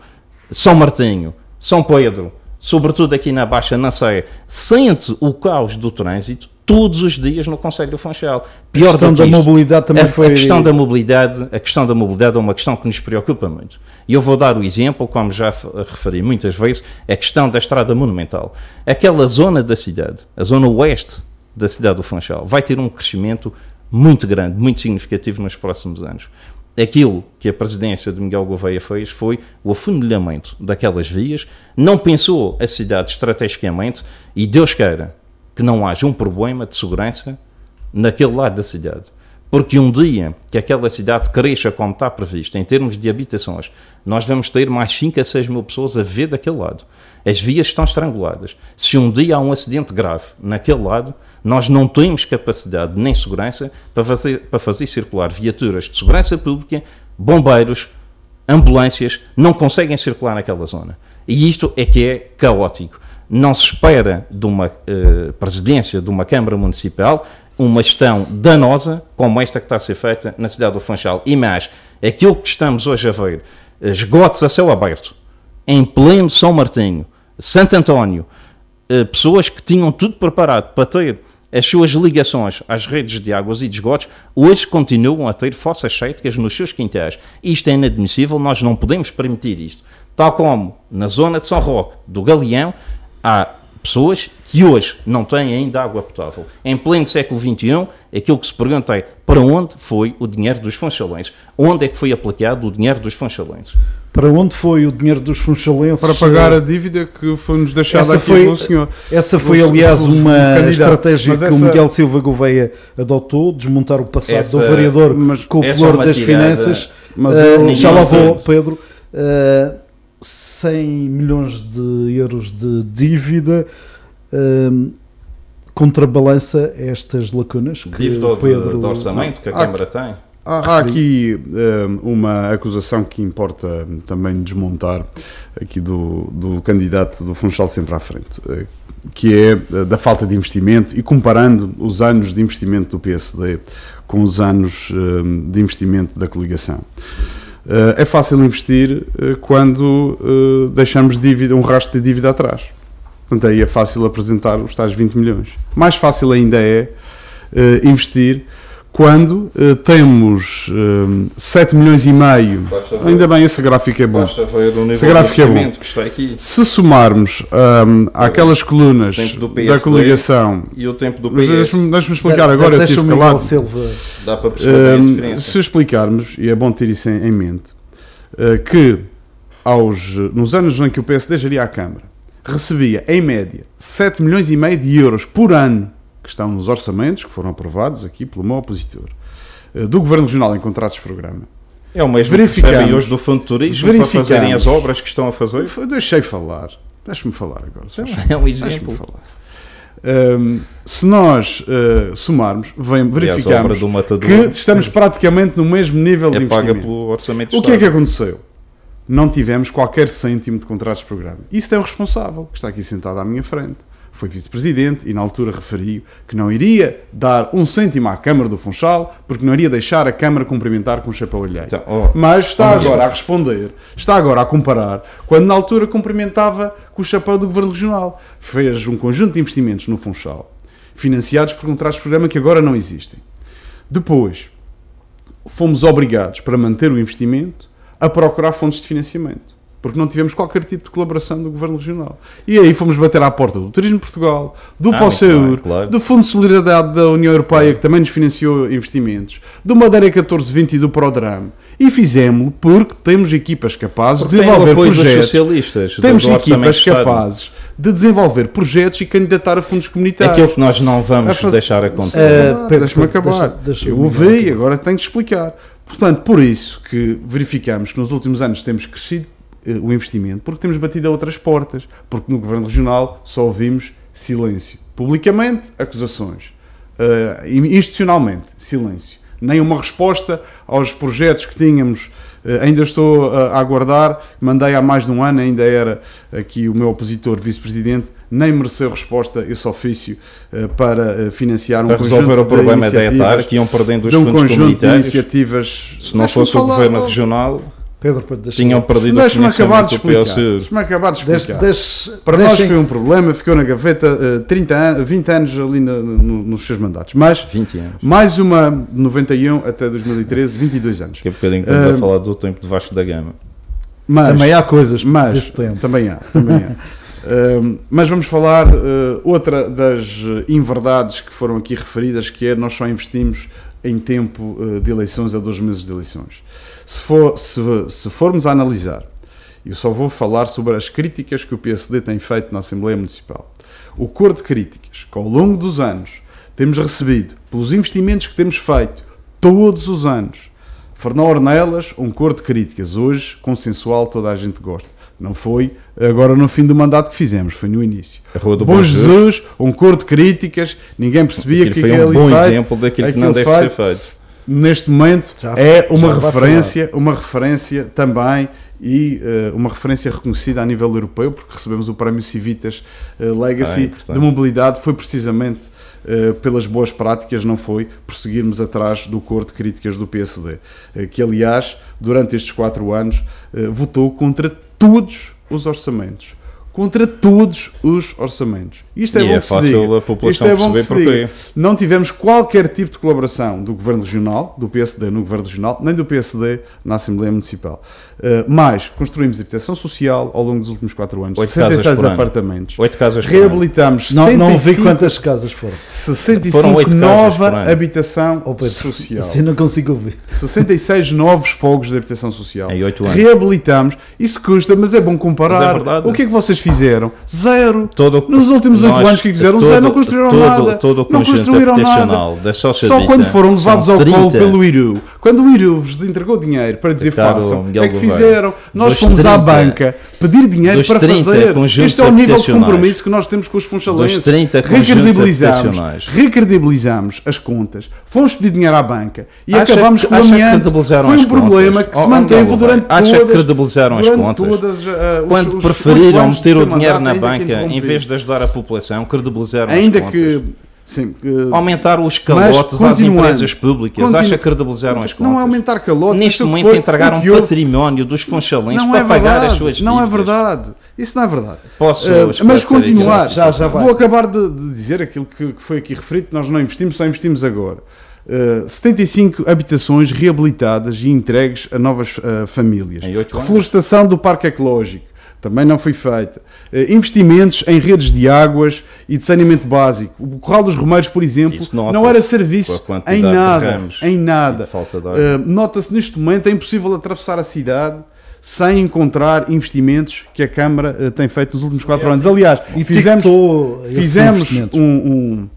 São Martinho, São Pedro, sobretudo aqui na Baixa Nanceia, sente o caos do trânsito todos os dias no Conselho do Funchal. Pior a questão da isto, mobilidade também a, foi. A questão da mobilidade, a questão da mobilidade é uma questão que nos preocupa muito. E eu vou dar o exemplo, como já referi muitas vezes, a questão da estrada monumental. Aquela zona da cidade, a zona oeste da cidade do Funchal, vai ter um crescimento muito grande, muito significativo nos próximos anos. Aquilo que a presidência de Miguel Gouveia fez foi o afunilhamento daquelas vias, não pensou a cidade estrategicamente e Deus queira que não haja um problema de segurança naquele lado da cidade. Porque um dia que aquela cidade cresça como está previsto, em termos de habitações, nós vamos ter mais 5 a 6 mil pessoas a ver daquele lado. As vias estão estranguladas. Se um dia há um acidente grave naquele lado, nós não temos capacidade nem segurança para fazer, para fazer circular viaturas de segurança pública, bombeiros, ambulâncias, não conseguem circular naquela zona. E isto é que é caótico não se espera de uma eh, presidência de uma Câmara Municipal uma gestão danosa como esta que está a ser feita na cidade do Funchal. E mais, aquilo que estamos hoje a ver, esgotos a céu aberto, em pleno São Martinho, Santo António, eh, pessoas que tinham tudo preparado para ter as suas ligações às redes de águas e de esgotos, hoje continuam a ter fossas céticas nos seus quintais. Isto é inadmissível, nós não podemos permitir isto. Tal como na zona de São Roque, do Galeão, há pessoas que hoje não têm ainda água potável. Em pleno século XXI, aquilo que se pergunta é para onde foi o dinheiro dos funchalenses? Onde é que foi aplicado o dinheiro dos funchalenses? Para onde foi o dinheiro dos funchalenses? Para pagar a dívida que foi-nos deixada essa aqui foi, pelo senhor. Essa foi, aliás, uma estratégia que o Miguel Silva Gouveia adotou, desmontar o passado essa, do vereador mas, com o plano é das tirada, finanças. Mas uh, já lá vou, Pedro. Uh, 100 milhões de euros de dívida um, contrabalança estas lacunas que dívida Pedro, de orçamento que a Câmara tem? Há, há aqui um, uma acusação que importa também desmontar aqui do, do candidato do Funchal sempre à frente, eh, que é eh, da falta de investimento e comparando os anos de investimento do PSD com os anos hum, de investimento da coligação. Eh, é fácil investir eh, quando eh, deixamos dívida, um rastro de dívida atrás. Portanto, aí é fácil apresentar os tais 20 milhões. Mais fácil ainda é investir quando eh, temos eh, 7 milhões e meio. ainda bem, esse gráfico é bom. esse gráfico é bom. Se somarmos um, eh, aquelas colunas da coligação. E o tempo do PS. Deixa-me deixa explicar agora, deixa tive calado. Silva. Dá para perceber um, eh, Se explicarmos, e é bom ter isso em, em mente, uh, que aos, nos anos em que o PSD geria a Câmara, recebia, em média, 7 milhões e meio de euros por ano que estão nos orçamentos que foram aprovados aqui pelo meu opositor, eh, do Governo Regional em contratos de programa. É o mesmo que hoje do Fundo de Turismo para fazerem as obras que estão a fazer? Deixei falar. Deixa-me falar agora. Então é um exemplo. Um, ehm, se nós uh, somarmos, vem, verificamos que estamos praticamente no mesmo nível é de paga pelo orçamento O que é que aconteceu? Não tivemos qualquer cêntimo de contratos de programa. Isso é o responsável, que está aqui sentado à minha frente foi vice-presidente e na altura referiu que não iria dar um cêntimo à Câmara do Funchal porque não iria deixar a Câmara cumprimentar com o chapéu alheio. Então, oh, Mas está oh, agora oh. a responder, está agora a comparar, quando na altura cumprimentava com o chapéu do Governo Regional. Fez um conjunto de investimentos no Funchal, financiados por um de programa que agora não existem. Depois, fomos obrigados, para manter o investimento, a procurar fontes de financiamento porque não tivemos qualquer tipo de colaboração do Governo Regional. E aí fomos bater à porta do Turismo Portugal, do ah, POSEUR, claro. do Fundo de Solidariedade da União Europeia, que também nos financiou investimentos, do Madeira 1420 e do ProDram. E fizemos porque temos equipas capazes porque de desenvolver projetos. temos equipas capazes de desenvolver projetos e candidatar a fundos comunitários. Aquilo que nós não vamos deixar acontecer. Uh, ah, Deixa-me acabar. Deixa, deixa eu ouvi e agora tenho de explicar. Portanto, por isso que verificamos que nos últimos anos temos crescido eh, o investimento, porque temos batido a outras portas, porque no Governo Regional só ouvimos silêncio. Publicamente, acusações. Uh, institucionalmente, silêncio. Nem uma resposta aos projetos que tínhamos, uh, ainda estou uh, a aguardar, mandei há mais de um ano, ainda era aqui o meu opositor vice-presidente, nem mereceu resposta esse ofício para financiar um para resolver o problema de é da ETAR, que iam perdendo os de um fundos conjunto de iniciativas. Se não fosse o Governo Regional... Pedro, Tinham perdido deixa o financiamento do Deixa-me acabar de explicar. Para deixem... nós foi um problema, ficou na gaveta uh, 30 anos, 20 anos ali no, no, nos seus mandatos. Mas, 20 anos. Mais uma, de 91 até 2013, 22 anos. Que é um bocadinho que estamos uh, a eh, falar do tempo de Vasco da Gama. Mas, também há coisas mas, desse tempo. Também há, também há. Uh, mas vamos falar uh, outra das inverdades que foram aqui referidas, que é nós só investimos em tempo de eleições a dois meses de eleições. Se, for, se, se formos a analisar, eu só vou falar sobre as críticas que o PSD tem feito na Assembleia Municipal. O cor de críticas que ao longo dos anos temos recebido pelos investimentos que temos feito todos os anos. Fernão Ornelas, um cor de críticas hoje consensual, toda a gente gosta. Não foi agora no fim do mandato que fizemos, foi no início. A Rua do Bom, Bom Jesus, Jesus, um cor de críticas, ninguém percebia aquilo que foi aquele um bom feito, exemplo daquilo que não deve feito, ser feito neste momento já, é uma referência, uma referência também e uh, uma referência reconhecida a nível europeu, porque recebemos o prémio Civitas uh, Legacy ah, é de mobilidade, foi precisamente uh, pelas boas práticas, não foi por seguirmos atrás do coro de críticas do PSD, que aliás, durante estes quatro anos, votou contra todos os orçamentos. Contra todos os orçamentos. Isto é e é bom é que fácil se diga. a população Isto é bom perceber porquê. Não tivemos qualquer tipo de colaboração do Governo Regional, do PSD no Governo Regional, nem do PSD na Assembleia Municipal. Uh, eh, mas construímos habitação social ao longo dos últimos 4 anos. 66 apartamentos. 8 casas Reabilitamos por ano. 75, não, vi quantas casas foram. 65 foram 8 nova casas habitação oh, Pedro, social. Você não consigo ver. 66 novos fogos de habitação social. Em 8 anos. Reabilitamos. Isso custa, mas é bom comparar. É verdade. o que é que vocês fizeram? Zero. Todo, nos últimos 18 anos que fizeram todo, não construíram todo, nada. Todo o conjunto habitacional da sociedade. Só quando foram levados ao colo pelo Iru. Quando o Iru vos entregou dinheiro para dizer Caro façam, Miguel é que fizeram. Nós dos fomos 30, à banca pedir dinheiro para fazer. Este é o nível de compromisso que nós temos com os funcionários. recredibilizamos, recredibilizamos as contas, fomos pedir dinheiro à banca e acha acabamos com o Foi um problema que se oh, manteve durante acha que credibilizaram as contas? Eh, quando preferiram meter o dinheiro na banca em vez de ajudar a população população, credibilizar Ainda as contas. que Sim, aumentar os calotes às empresas públicas. Continu... Acha que credibilizaram as contas? Não é aumentar calotes. Neste momento for, entregaram património dos funchalenses para é pagar as suas dívidas. Não é verdade. Isso não é verdade. Posso uh, Mas continuar. Já, já Vou acabar de, de, dizer aquilo que, que, foi aqui referido. Nós não investimos, só investimos agora. Uh, eh, 75 habitações reabilitadas e entregues a novas uh, famílias. Reflorestação do parque ecológico também não foi feita. Eh, investimentos em redes de águas e de saneamento básico. O Corral dos Romeiros, por exemplo, não era serviço em nada. Em nada. Uh, Nota-se neste momento é impossível atravessar a cidade sem encontrar investimentos que a Câmara uh, tem feito nos últimos quatro é, anos. Aliás, fizemos, fizemos um, um,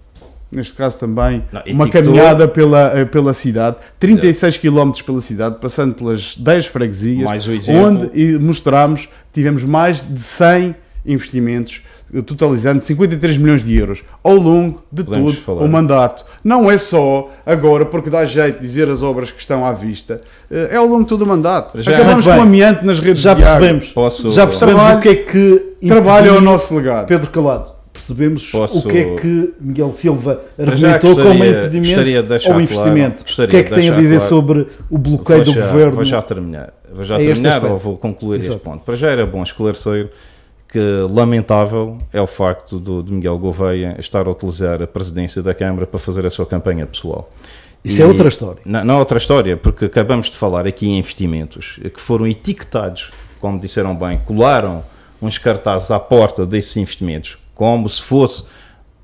neste caso também, Não, uma caminhada pela, eh, pela cidade, 36 km pela cidade, passando pelas 10 freguesias, onde mostramos, tivemos mais de 100 investimentos, eh, totalizando 53 milhões de euros ao longo de Podemos todo falar. o mandato. Não é só agora, porque dá jeito dizer as obras que estão à vista, eh, é ao longo de todo o mandato. Já, Acabamos com amianto nas redes já percebemos, Posso, já percebemos o que é que trabalha o nosso legado. Pedro Calado percebemos Posso... o que é que Miguel Silva argumentou gostaria, como impedimento ou investimento. Claro, o que é que tem a dizer claro. sobre o bloqueio do governo? Vou já terminar, vou já terminar ou vou concluir Exato. este ponto. Para já era bom esclarecer que lamentável é o facto do, de Miguel Gouveia estar a utilizar a presidência da Câmara para fazer a sua campanha pessoal. Isso é e é outra história. Não, não é outra história, porque acabamos de falar aqui em investimentos que foram etiquetados, como disseram bem, colaram uns cartazes à porta desses investimentos como se fosse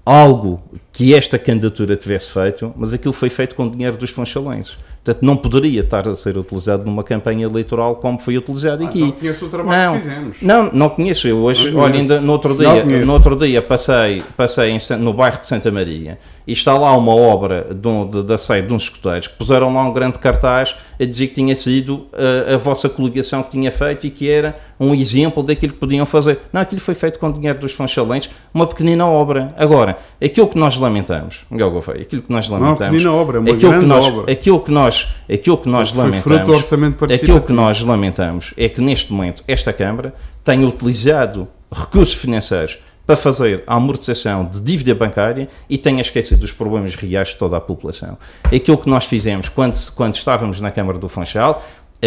algo que esta candidatura tivesse feito, mas aquilo foi feito com dinheiro dos fonchalenses. Portanto, não poderia estar a ser utilizado numa campanha eleitoral como foi utilizado ah, aqui. Não conheço o trabalho não, que fizemos. Não, não conheço. Eu hoje, não olha, ainda no outro dia, no outro dia passei, passei em, no bairro de Santa Maria e está lá uma obra de um, de, da sede de uns escuteiros que puseram lá um grande cartaz a dizer que tinha sido a, eh, a vossa coligação que tinha feito e que era um exemplo daquilo que podiam fazer. Não, aquilo foi feito com dinheiro dos fonchalenses, uma pequenina obra. Agora, aquilo que nós lamentamos, Miguel Gouveia aquilo que nós lamentamos, não, obra, uma aquilo, que nós, obra. aquilo que nós, aquilo que nós lamentamos, aquilo que nós lamentamos é que neste momento esta Câmara tenha utilizado recursos financeiros para fazer a amortização de dívida bancária e tenha esquecido dos problemas reais de toda a população. Aquilo que nós fizemos quando, quando estávamos na Câmara do Funchal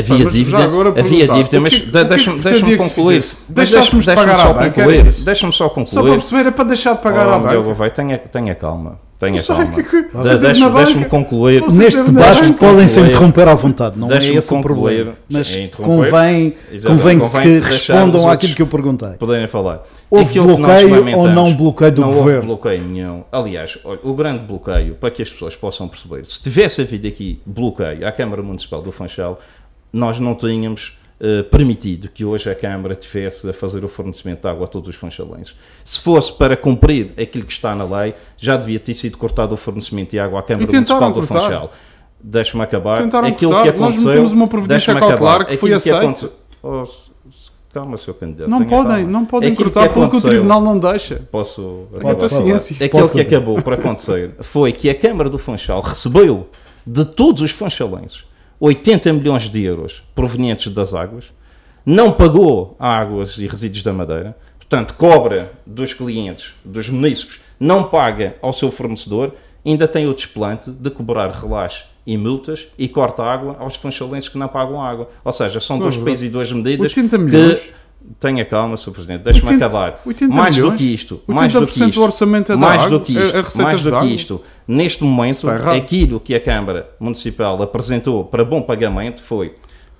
Havia mas dívida, havia dívida, é é mas deixa-me deixa concluir. Deixássemos de pagar só concluir. Deixa-me só concluir. Só para perceber, é para deixar de pagar oh, à banca. Vai, tenha, tenha calma. Tenha calma. Deixa-me concluir. Neste debate podem se interromper à vontade, não é esse o problema. Mas é convém, convém que respondam àquilo que eu perguntei. Poderem falar. Houve bloqueio ou não bloqueio do governo? Não houve bloqueio nenhum. Aliás, o grande bloqueio, para que as pessoas possam perceber, se tivesse havido aqui bloqueio à Câmara Municipal do Funchal, nós não tínhamos uh, permitido que hoje a Câmara tivesse a fazer o fornecimento de água a todos os funchalenses. Se fosse para cumprir aquilo que está na lei, já devia ter sido cortado o fornecimento de água à Câmara Municipal do Funchal. Deixa-me acabar. Tentaram aquilo cortar. que aconteceu, nós metemos uma providência cautelar que foi aceita. Oh, calma, seu candidato. Não podem, não podem aquilo cortar porque o Tribunal não deixa. Posso Tenho paciência. Aquilo Pode que acabou por acontecer foi que a Câmara do Funchal recebeu de todos os funchalenses 80 milhões de euros provenientes das águas, não pagou a Águas e Resíduos da Madeira, portanto, cobra dos clientes, dos munícipes, não paga ao seu fornecedor, ainda tem o desplante de cobrar relaxe e multas e corta água aos funchalenses que não pagam água. Ou seja, são dois é países e duas medidas que milhões tenha calma, Sr. Presidente, deixe-me acabar. mais milhões? do que isto, é mais do que é isto, do orçamento é mais água, do que isto, mais do que isto, neste momento, aquilo que a Câmara Municipal apresentou para bom pagamento foi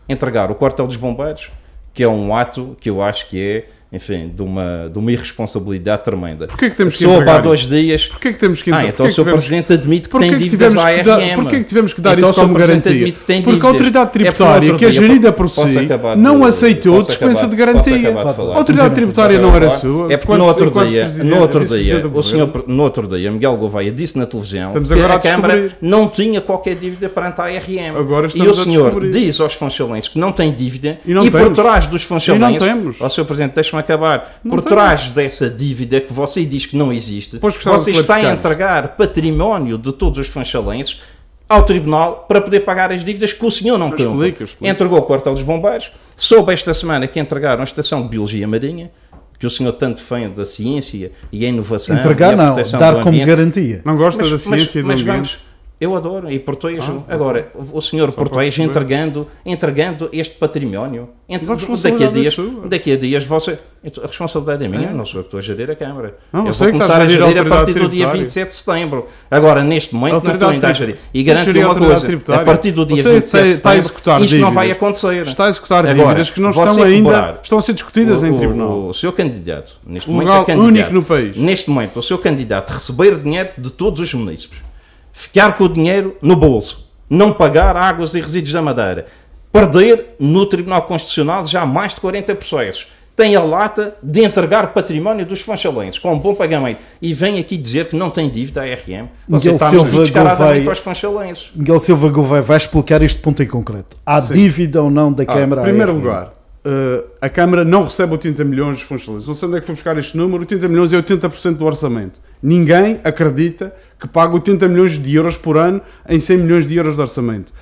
entregar o quartel dos bombeiros, que é um ato que eu acho que é enfim, de uma, de uma irresponsabilidade tremenda. Porquê é que temos que Soube há dois dias. Porquê é que temos que ah, entregar? Ah, então o é seu presidente admite que tem é dívidas à ARM. Da... Porquê é que tivemos que dar então isso como garantia? Porque a autoridade é tributária, é que é gerida por si, não aceitou dispensa de garantia. a autoridade tributária não era sua. É porque no outro dia, no outro dia, o senhor, no outro dia, Miguel Gouveia disse na televisão que a, Câmara não tinha qualquer dívida perante a ARM. e o senhor diz aos funchalenses que não tem dívida e, por trás dos funchalenses, ao Sr. presidente, deixa deixam acabar. Não por trás dessa dívida que você diz que não existe, você está a entregar património de todos os fanchalenses ao tribunal para poder pagar as dívidas que o senhor não cumpre. Entregou o quartel dos bombeiros, soube esta semana que entregaram a Estação de Biologia Marinha, que o senhor tanto defende da ciência e a inovação. Entregar não, dar como garantia. Não gosta mas, da ciência mas, e do mas ambiente. Vamos, eu adoro e protejo. É ah, Agora, o senhor Só é entregando, entregando este património. Entre, daqui a é dias, é daqui a dias você. A responsabilidade é minha, é. não sou eu que estou a gerir a Câmara. Não, eu vou começar a gerir, a, a, partir do dia 27 de setembro. Agora, neste momento, não estou ainda a gerir. E garanto-lhe uma coisa: tributária. a partir do dia você 27 de setembro, isto dívidas. não vai acontecer. Está a executar Agora, que não estão ainda estão a ser discutidas o, em tribunal. O, o seu candidato, neste momento, é candidato, único no país. Neste momento, o seu candidato receber dinheiro de todos os municípios ficar com o dinheiro no bolso, não pagar águas e resíduos da Madeira, perder no Tribunal Constitucional já mais de 40 processos, tem a lata de entregar património dos fanchalenses com um bom pagamento e vem aqui dizer que não tem dívida à RM. Você Miguel está Silva a descaradamente Gouveia, aos fanchalenses. Miguel Silva Gouveia vai explicar este ponto em concreto. Há Sim. dívida ou não da ah, Câmara? Em primeiro lugar, uh, a Câmara não recebe 80 milhões de fanchalenses. Não sei onde é que foi buscar este número. 80 milhões é 80% do orçamento. Ninguém acredita que paga 80 milhões de euros por ano em 100 milhões de euros de orçamento.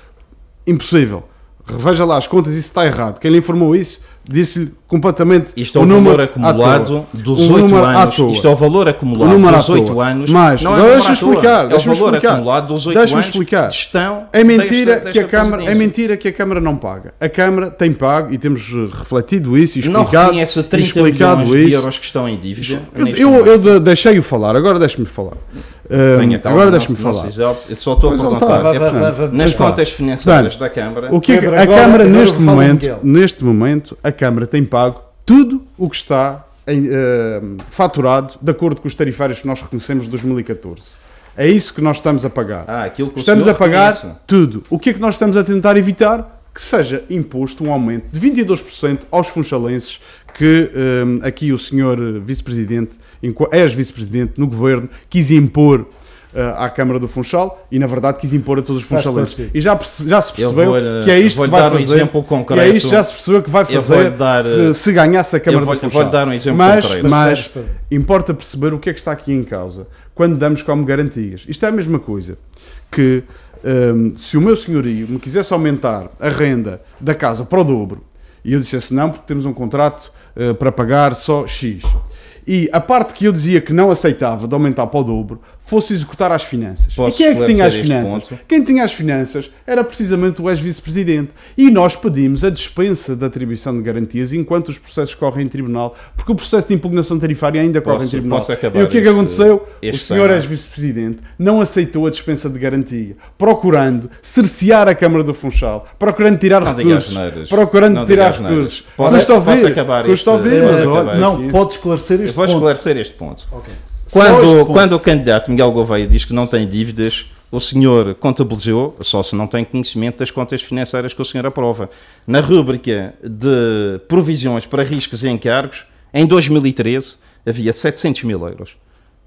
Impossível. Reveja lá as contas, isso está errado. Quem lhe informou isso disse-lhe completamente isto é o, o valor acumulado dos oito anos. Isto é o valor acumulado o dos oito anos. Mas não, me é deixa explicar, é deixa o valor explicar. acumulado dos oito anos. Explicar. Gestão é mentira desta, desta que a câmara é mentira que a câmara não paga. A câmara tem pago e temos refletido isso e explicado. Não reconhece 30 explicado milhões isso. de euros que estão em dívida. Eu, eu, eu deixei-o falar, agora deixe-me falar. calma, agora deixe-me falar. Exalte, só estou a perguntar. Nas contas financeiras da câmara, o que é a câmara neste momento, neste momento, a Câmara tem pago tudo o que está em, uh, faturado de acordo com os tarifários que nós reconhecemos de 2014. É isso que nós estamos a pagar. Ah, aquilo que estamos a pagar reconhece. tudo. O que é que nós estamos a tentar evitar? Que seja imposto um aumento de 22% aos funchalenses que um, eh, aqui o senhor vice-presidente, é ex-vice-presidente no governo, quis impor uh, à Câmara do Funchal e, na verdade, quis impor a todos os funchalenses. E já, já se percebeu vou, que é isto que vai dar fazer. Um exemplo concreto. E é isto já se percebeu que vai fazer dar, se, eh, se, ganhasse a Câmara vou, do Funchal. Vou dar um exemplo mas, concreto. Mas importa perceber o que é que está aqui em causa quando damos como garantias. Isto é a mesma coisa que um, ehm, se o meu senhorio me quisesse aumentar a renda da casa para o dobro e eu dissesse não porque temos um contrato uh, para pagar só X. E a parte que eu dizia que não aceitava de aumentar para o dobro fosse executar as finanças. Posso e quem é que tinha as finanças? Quem tinha as finanças era precisamente o ex-vice-presidente. E nós pedimos a dispensa da atribuição de garantias enquanto os processos correm em tribunal, porque o processo de impugnação tarifária ainda posso, corre em tribunal. e o que é que aconteceu? o senhor ex-vice-presidente não aceitou a dispensa de garantia, procurando cercear a Câmara do Funchal, procurando tirar não recursos, procurando não tirar recursos. Posso, mas estou a ver, posso acabar, este, mas, é, não, pode esclarecer este ponto. Eu vou esclarecer este ponto. Okay. Quando, quando o candidato Miguel Gouveia diz que não tem dívidas, o senhor contabilizou, só se não tem conhecimento das contas financeiras que o senhor aprova. Na rúbrica de provisões para riscos e encargos, em 2013 havia 700 mil euros.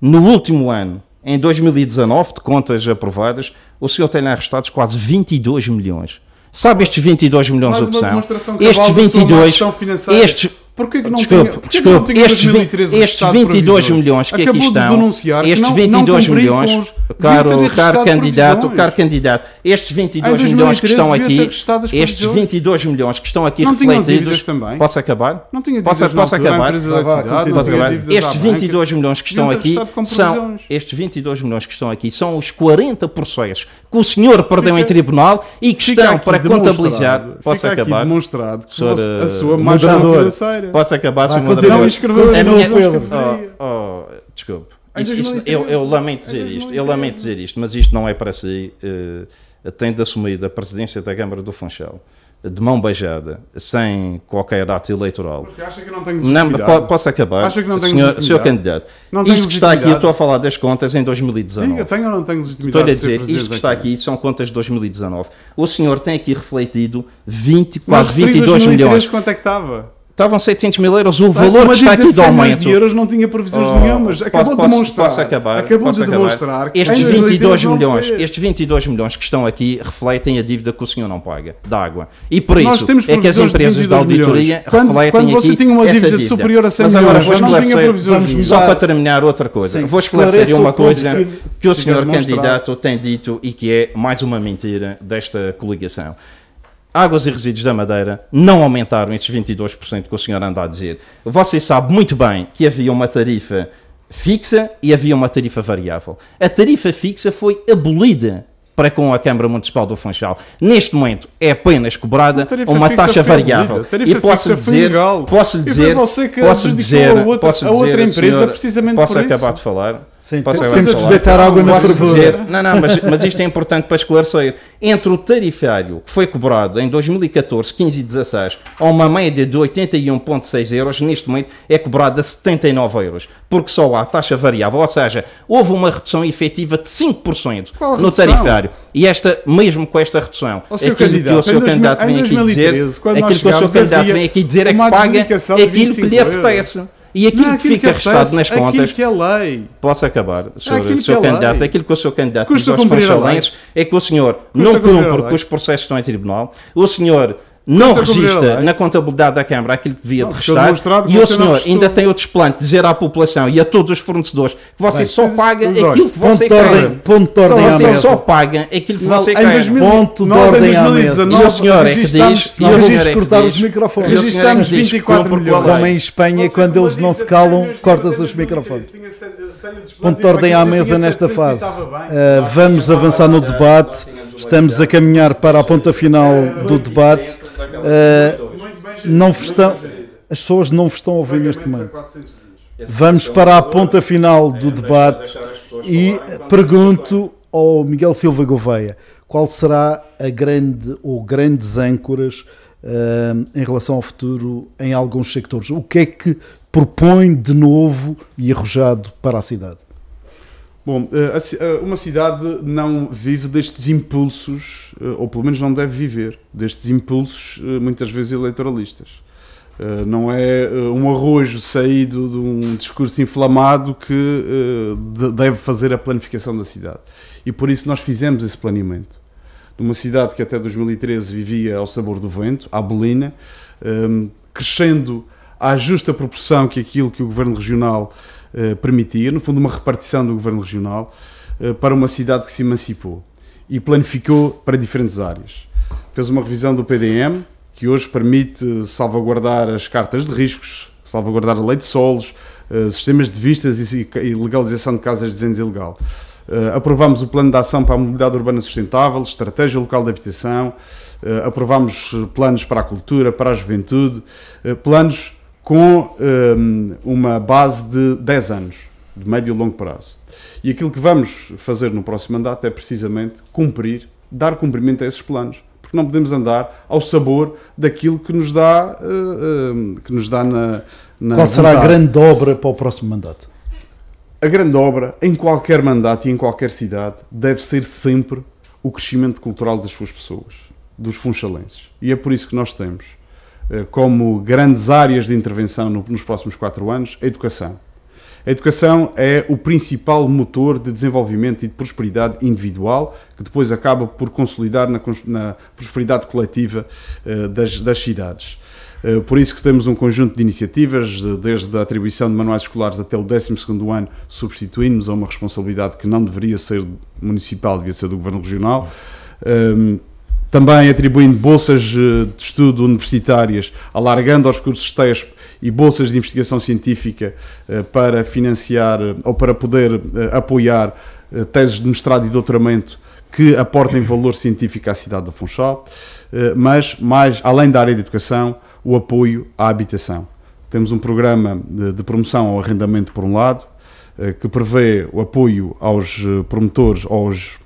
No último ano, em 2019, de contas aprovadas, o senhor tem arrestados quase 22 milhões. Sabe estes 22 milhões o que são? Estes 22, estes, Porquê que não Desculpe, tinha, desculpe. Não tinha estes, 2013 estes 22 milhões que Acabou aqui estão, de denunciar estes 22 milhões, caro, caro candidato, caro candidato, estes 22 milhões que estão aqui, estes 22 milhões que estão aqui não refletidos, também. posso acabar? Não tinha dívidas posso, posso acabar? Cidade, posso acabar? Estes 22 milhões que estão aqui são estes 22 milhões que estão aqui são os 40 processos que o senhor perdeu em tribunal e que estão para contabilizar. Posso acabar? demonstrado que a sua margem financeira Posso acabar se uma Não escreveu a é minha... Pedro. Oh, oh, desculpe. Isso, eu, eu, lamento dizer isto, eu lamento dizer isto, mas isto não é para si. Uh, eh, tendo assumido a presidência da Câmara do Funchal de mão beijada, sem qualquer ato eleitoral. Porque acha que não tenho não, Posso acabar? Acha que não tenho senhor, senhor candidato. Não isto que está aqui, eu estou a falar das contas em 2019. Diga, tenho ou não tenho legitimidade? Estou a dizer, isto que está aqui são contas de 2019. O senhor tem aqui refletido 20, quase 22 milhões. Quanto é que estava? Estavam 700 mil euros, o valor que está aqui de aumento. de euros não tinha previsões oh, nenhumas. Acabou posso, de demonstrar. Posso acabar, acabou posso de acabar. demonstrar que estes 22 milhões, estes 22 milhões que estão aqui refletem a dívida que o senhor não paga de água. E por Nós isso é que as empresas da auditoria refletem quando, aqui. Quando você tinha uma dívida, dívida, superior a 100 Mas agora milhões, vou esclarecer, só para terminar outra coisa. Sim, vou esclarecer uma coisa que, que o senhor candidato tem dito e que é mais uma mentira desta coligação águas e resíduos da Madeira não aumentaram estes 22% que o senhor anda a dizer. Você sabe muito bem que havia uma tarifa fixa e havia uma tarifa variável. A tarifa fixa foi abolida para com a Câmara Municipal do Funchal. Neste momento é apenas cobrada uma, uma taxa variável. E posso dizer, posso dizer, posso dizer, a outra, posso dizer, a outra empresa senhora, precisamente posso acabar isso. de falar. Sim, Posso temos de deitar água na fervura. Não, não, mas, mas isto é importante para esclarecer. Entre o tarifário que foi cobrado em 2014, 15 e 16 a uma média de 81,6 euros, neste momento é cobrado a 79 euros, porque só há taxa variável, ou seja, houve uma redução efetiva de 5% Qual no redução? tarifário. E esta, mesmo com esta redução, aquilo que o seu candidato vem aqui dizer, aquilo que o seu candidato vem aqui dizer é que paga aquilo que lhe apetece. Euros. E aquilo não, que aquilo fica que restado nas contas. que é lei. Posso acabar, senhor, senhor é candidato? Aquilo que o senhor candidato diz aos funchalenses é que o senhor Custa não cumpre porque os processos estão em tribunal, o senhor não é é registra é? na contabilidade da Câmara aquilo que devia não, de restar e o senhor ainda tem outro plano de dizer à população e a todos os fornecedores que você Bem, só paga aquilo que você quer. Ponto de ordem Você só paga aquilo que você quer. Ponto de ordem à mesa. E o senhor é que diz... E eu vou cortar os microfones. Registramos 24 milhões. Como em Espanha, quando eles não se calam, cortas os microfones. Ponto de ordem à mesa nesta fase. Eh, vamos avançar no debate. Estamos a caminhar para a ponta final do debate. Eh, não estão, as pessoas não estão a ouvir neste momento. Vamos para a ponta final do debate e pergunto ao Miguel Silva Gouveia qual será a grande ou grandes âncoras eh, em relação ao futuro em alguns sectores. O que é que propõe de novo e arrojado para a cidade? Bom, eh, eh, uma cidade não vive destes impulsos, eh, ou pelo menos não deve viver, destes impulsos muitas vezes eleitoralistas. Não é um arrojo saído de um discurso inflamado que deve fazer a planificação da cidade. E por isso nós fizemos esse planeamento. Numa cidade que até 2013 vivia ao sabor do vento, à bolina, crescendo à justa proporção que aquilo que o governo regional eh, permitia, no fundo, uma repartição do governo regional eh, para uma cidade que se emancipou e planificou para diferentes áreas. Fez uma revisão do PDM, que hoje permite salvaguardar as cartas de riscos, salvaguardar a lei de solos, eh, sistemas de vistas e legalização de casas de desenho ilegal. Aprovámos o plano de ação para a mobilidade urbana sustentável, estratégia local de habitação, aprovámos planos para a cultura, para a juventude, planos com um, uma base de 10 anos, de médio e longo prazo. E aquilo que vamos fazer no próximo mandato é precisamente cumprir, dar cumprimento a esses planos porque não podemos andar ao sabor daquilo que nos dá, eh, hum, que nos dá na, na Qual será vontade. a grande obra para o próximo mandato? A grande obra, em qualquer mandato e em qualquer cidade, deve ser sempre o crescimento cultural das suas pessoas, dos funchalenses. E é por isso que nós temos eh, como grandes áreas de intervenção nos próximos quatro anos a educação. A educação é o principal motor de desenvolvimento e de prosperidade individual, que depois acaba por consolidar na, na prosperidade coletiva eh, das, das, cidades. Eh, por isso que temos um conjunto de iniciativas, desde a atribuição de manuais escolares até o 12º ano, substituímos a uma responsabilidade que não deveria ser municipal, devia ser do Governo Regional. Ehm, também atribuindo bolsas eh, de estudo universitárias, alargando aos cursos TESP e bolsas de investigação científica eh, para financiar eh, ou para poder apoiar teses de mestrado e doutoramento que aportem valor científico à cidade da Funchal, mas mais além da área de educação, o apoio à habitação. Temos um programa de promoção ao arrendamento por um lado, que prevê o apoio aos promotores, aos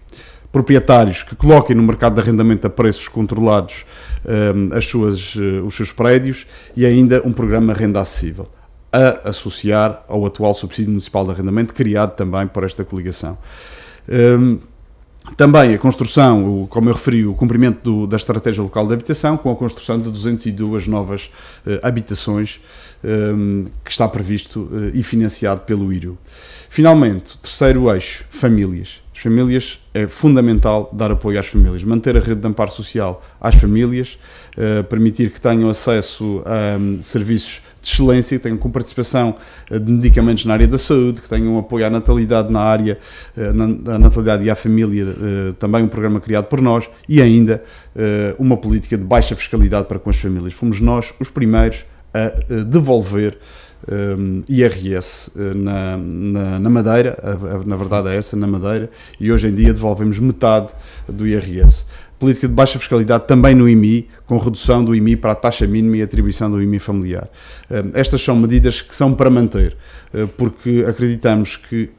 proprietários que coloquem no mercado de arrendamento a preços controlados um, ehm, as suas, eh, os seus prédios e ainda um programa Renda Acessível a associar ao atual subsídio municipal de arrendamento criado também por esta coligação. Um, ehm, também a construção, o, como eu referi, o cumprimento do, da estratégia local de habitação, com a construção de 202 novas uh, habitações um, ehm, que está previsto uh, e financiado pelo IRU. Finalmente, terceiro eixo, famílias famílias, é fundamental dar apoio às famílias, manter a rede de amparo social às famílias, eh, permitir que tenham acesso a hum, serviços de excelência, que tenham com participação eh, de medicamentos na área da saúde, que tenham apoio à natalidade na área, eh, à natalidade e à família, também um programa criado por nós, e ainda uma política de baixa fiscalidade para com as famílias. Fomos nós os primeiros a devolver um, IRS eh, na, na, na Madeira, na verdade é essa, na Madeira, e hoje em dia devolvemos metade do IRS. Política de baixa fiscalidade também no IMI, com redução do IMI para a taxa mínima e atribuição do IMI familiar. Um, estas são medidas que são para manter, eh, porque acreditamos que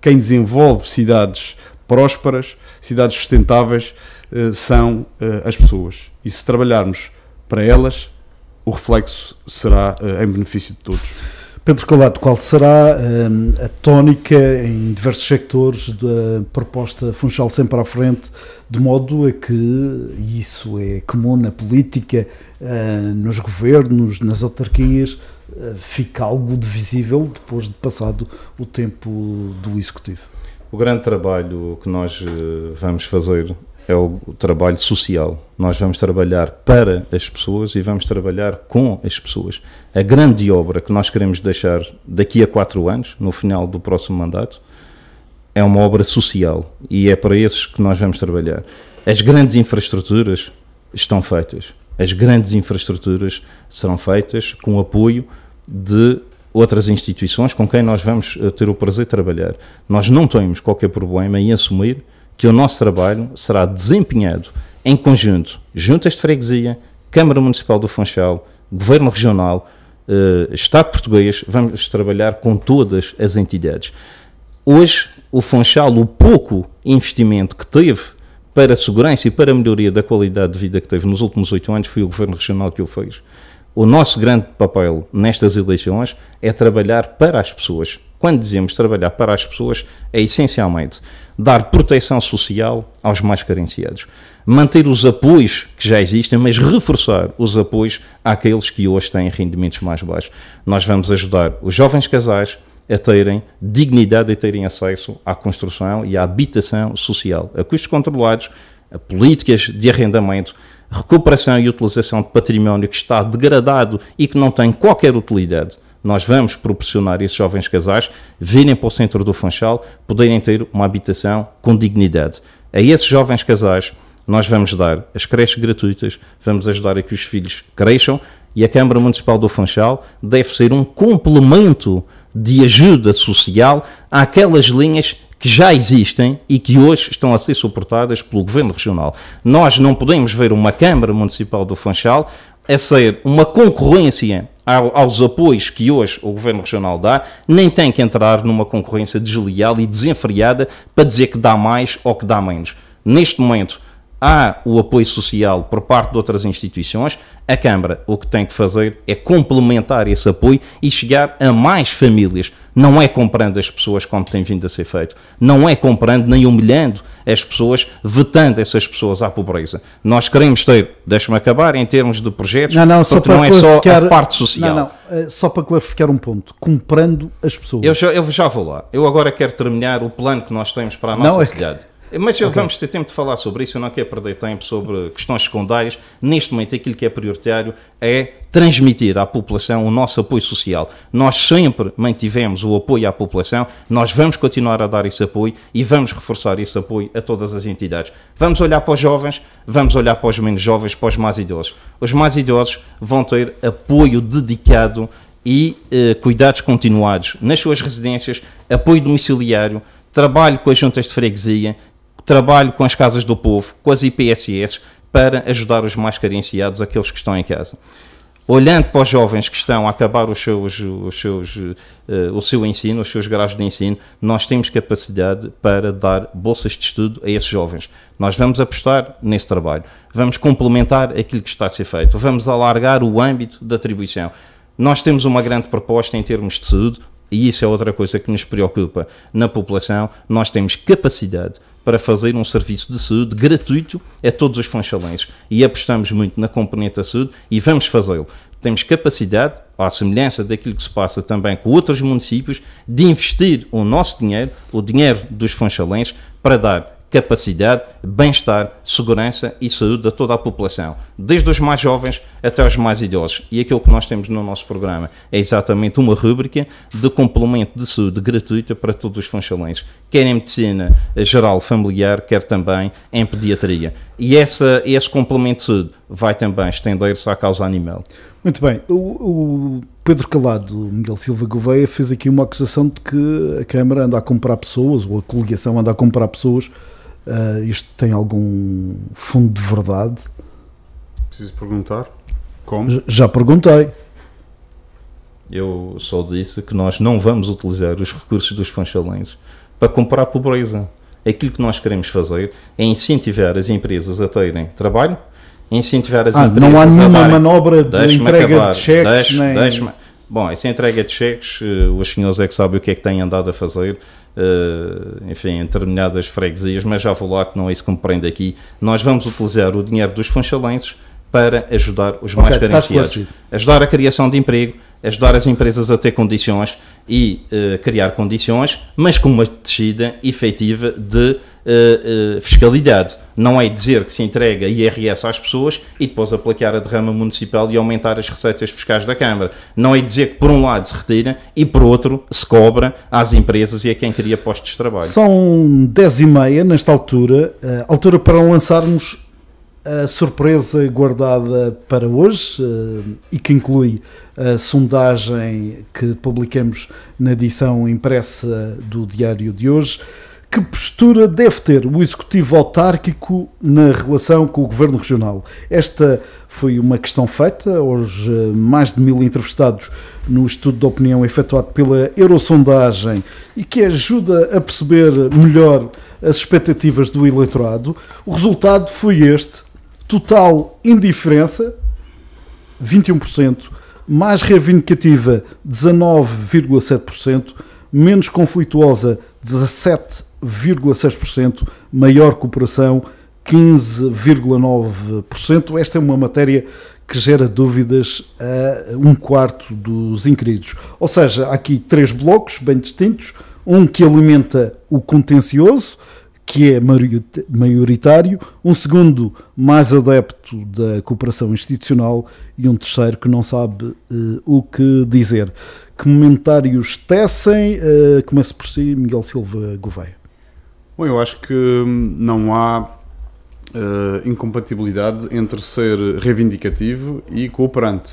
quem desenvolve cidades prósperas, cidades sustentáveis, eh, são as pessoas. E se trabalharmos para elas, o reflexo será uh, em benefício de todos. Pedro Calado, qual será eh, a tónica em diversos sectores da proposta Funchal Sempre à Frente, de modo a que isso é comum na política, uh, nos governos, nas autarquias, uh, fica algo de visível depois de passado o tempo do Executivo? O grande trabalho que nós vamos fazer é o, trabalho social. Nós vamos trabalhar para as pessoas e vamos trabalhar com as pessoas. A grande obra que nós queremos deixar daqui a quatro anos, no final do próximo mandato, é uma obra social e é para esses que nós vamos trabalhar. As grandes infraestruturas estão feitas. As grandes infraestruturas serão feitas com o apoio de outras instituições com quem nós vamos eh, ter o prazer de trabalhar. Nós não temos qualquer problema em assumir que o nosso trabalho será desempenhado em conjunto, juntas de freguesia, Câmara Municipal do Funchal, Governo Regional, eh, Estado português, vamos trabalhar com todas as entidades. Hoje, o Funchal, o pouco investimento que teve para a segurança e para a melhoria da qualidade de vida que teve nos últimos oito anos foi o Governo Regional que o fez. O nosso grande papel nestas eleições é trabalhar para as pessoas. Quando dizemos trabalhar para as pessoas, é essencialmente dar proteção social aos mais carenciados, manter os apoios que já existem, mas reforçar os apoios àqueles que hoje têm rendimentos mais baixos. Nós vamos ajudar os jovens casais a terem dignidade e terem acesso à construção e à habitação social, a custos controlados, a políticas de arrendamento, recuperação e utilização de património que está degradado e que não tem qualquer utilidade. Nós vamos proporcionar a esses jovens casais virem para o centro do Funchal, poderem ter uma habitação com dignidade. A esses jovens casais, nós vamos dar as creches gratuitas, vamos ajudar a que os filhos cresçam e a Câmara Municipal do Funchal deve ser um complemento de ajuda social àquelas linhas que já existem e que hoje estão a ser suportadas pelo Governo Regional. Nós não podemos ver uma Câmara Municipal do Funchal a ser uma concorrência aos apoios que hoje o Governo Regional dá, nem tem que entrar numa concorrência desleal e desenfreada para dizer que dá mais ou que dá menos. Neste momento, há o apoio social por parte de outras instituições, a Câmara o que tem que fazer é complementar esse apoio e chegar a mais famílias. Não é comprando as pessoas como tem vindo a ser feito, não é comprando nem humilhando as pessoas, vetando essas pessoas à pobreza. Nós queremos ter, deixa-me acabar, em termos de projetos, não, não, porque não é só a parte social. Não, não, eh, só para clarificar um ponto, comprando as pessoas. Eu já, eu já vou lá. Eu agora quero terminar o plano que nós temos para a nossa não, cidade. É que mas okay. vamos ter tempo de falar sobre isso, eu não quero perder tempo sobre questões secundárias. Neste momento, aquilo que é prioritário é transmitir à população o nosso apoio social. Nós sempre mantivemos o apoio à população, nós vamos continuar a dar esse apoio e vamos reforçar esse apoio a todas as entidades. Vamos olhar para os jovens, vamos olhar para os menos jovens, para os mais idosos. Os mais idosos vão ter apoio dedicado e eh, cuidados continuados nas suas residências, apoio domiciliário, trabalho com as juntas de freguesia, trabalho com as Casas do Povo, com as IPSS, para ajudar os mais carenciados, aqueles que estão em casa. Olhando para os jovens que estão a acabar os seus, os seus, uh, o seu ensino, os seus graus de ensino, nós temos capacidade para dar bolsas de estudo a esses jovens. Nós vamos apostar nesse trabalho, vamos complementar aquilo que está a ser feito, vamos alargar o âmbito da atribuição. Nós temos uma grande proposta em termos de saúde, e isso é outra coisa que nos preocupa na população, nós temos capacidade para fazer um serviço de saúde gratuito a todos os funchalenses e apostamos muito na componente da saúde e vamos fazê-lo. Temos capacidade, à semelhança daquilo que se passa também com outros municípios, de investir o nosso dinheiro, o dinheiro dos funchalenses, para dar capacidade, bem-estar, segurança e saúde de toda a população, desde os mais jovens até os mais idosos. E aquilo que nós temos no nosso programa é exatamente uma rúbrica de complemento de saúde gratuita para todos os funcionários, quer em medicina geral familiar, quer também em pediatria. E essa, esse complemento de saúde vai também estender-se à causa animal. Muito bem. O, o Pedro Calado, Miguel Silva Gouveia, fez aqui uma acusação de que a Câmara anda a comprar pessoas, ou a coligação anda a comprar pessoas. Uh, isto tem algum fundo de verdade? Preciso perguntar. Como? Já, perguntei. Eu só disse que nós não vamos utilizar os recursos dos funchalenses para comprar a pobreza. Aquilo que nós queremos fazer é incentivar as empresas a terem trabalho, incentivar as ah, empresas. Não há nenhuma manobra de entrega acabar, de cheques. Deixe, nem... Bom, essa é entrega de cheques, eh, os senhores é que sabem o que é que têm andado a fazer, eh, enfim, em determinadas freguesias, mas já vou lá que não é isso que me prende aqui. Nós vamos utilizar o dinheiro dos funchalenses para ajudar os okay, mais carenciados. Ajudar a criação de emprego, ajudar as empresas a ter condições e uh, criar condições, mas com uma descida efetiva de uh, uh, fiscalidade. Não é dizer que se entrega IRS às pessoas e depois aplicar a derrama municipal e aumentar as receitas fiscais da Câmara. Não é dizer que por um lado se retira e por outro se cobra às empresas e a quem cria postos de trabalho. São 10 e meia nesta altura, altura para lançarmos a surpresa guardada para hoje eh, e que inclui a sondagem que publicamos na edição impressa do Diário de hoje. Que postura deve ter o executivo autárquico na relação com o governo regional? Esta foi uma questão feita aos mais de mil entrevistados no estudo de opinião efetuado pela Eurosondagem e que ajuda a perceber melhor as expectativas do eleitorado. O resultado foi este total indiferença, 21%, mais reivindicativa, 19,7%, menos conflituosa, 17,6%, maior cooperação, 15,9%. Esta é uma matéria que gera dúvidas a um quarto dos inquiridos. Ou seja, há aqui três blocos bem distintos: um que alimenta o contencioso, que é maioritário, um segundo mais adepto da cooperação institucional e um terceiro que não sabe uh, o que dizer. Comentários tecem, uh, começo por si, Miguel Silva Gouveia. Bom, eu acho que hum, não há uh, incompatibilidade entre ser reivindicativo e cooperante.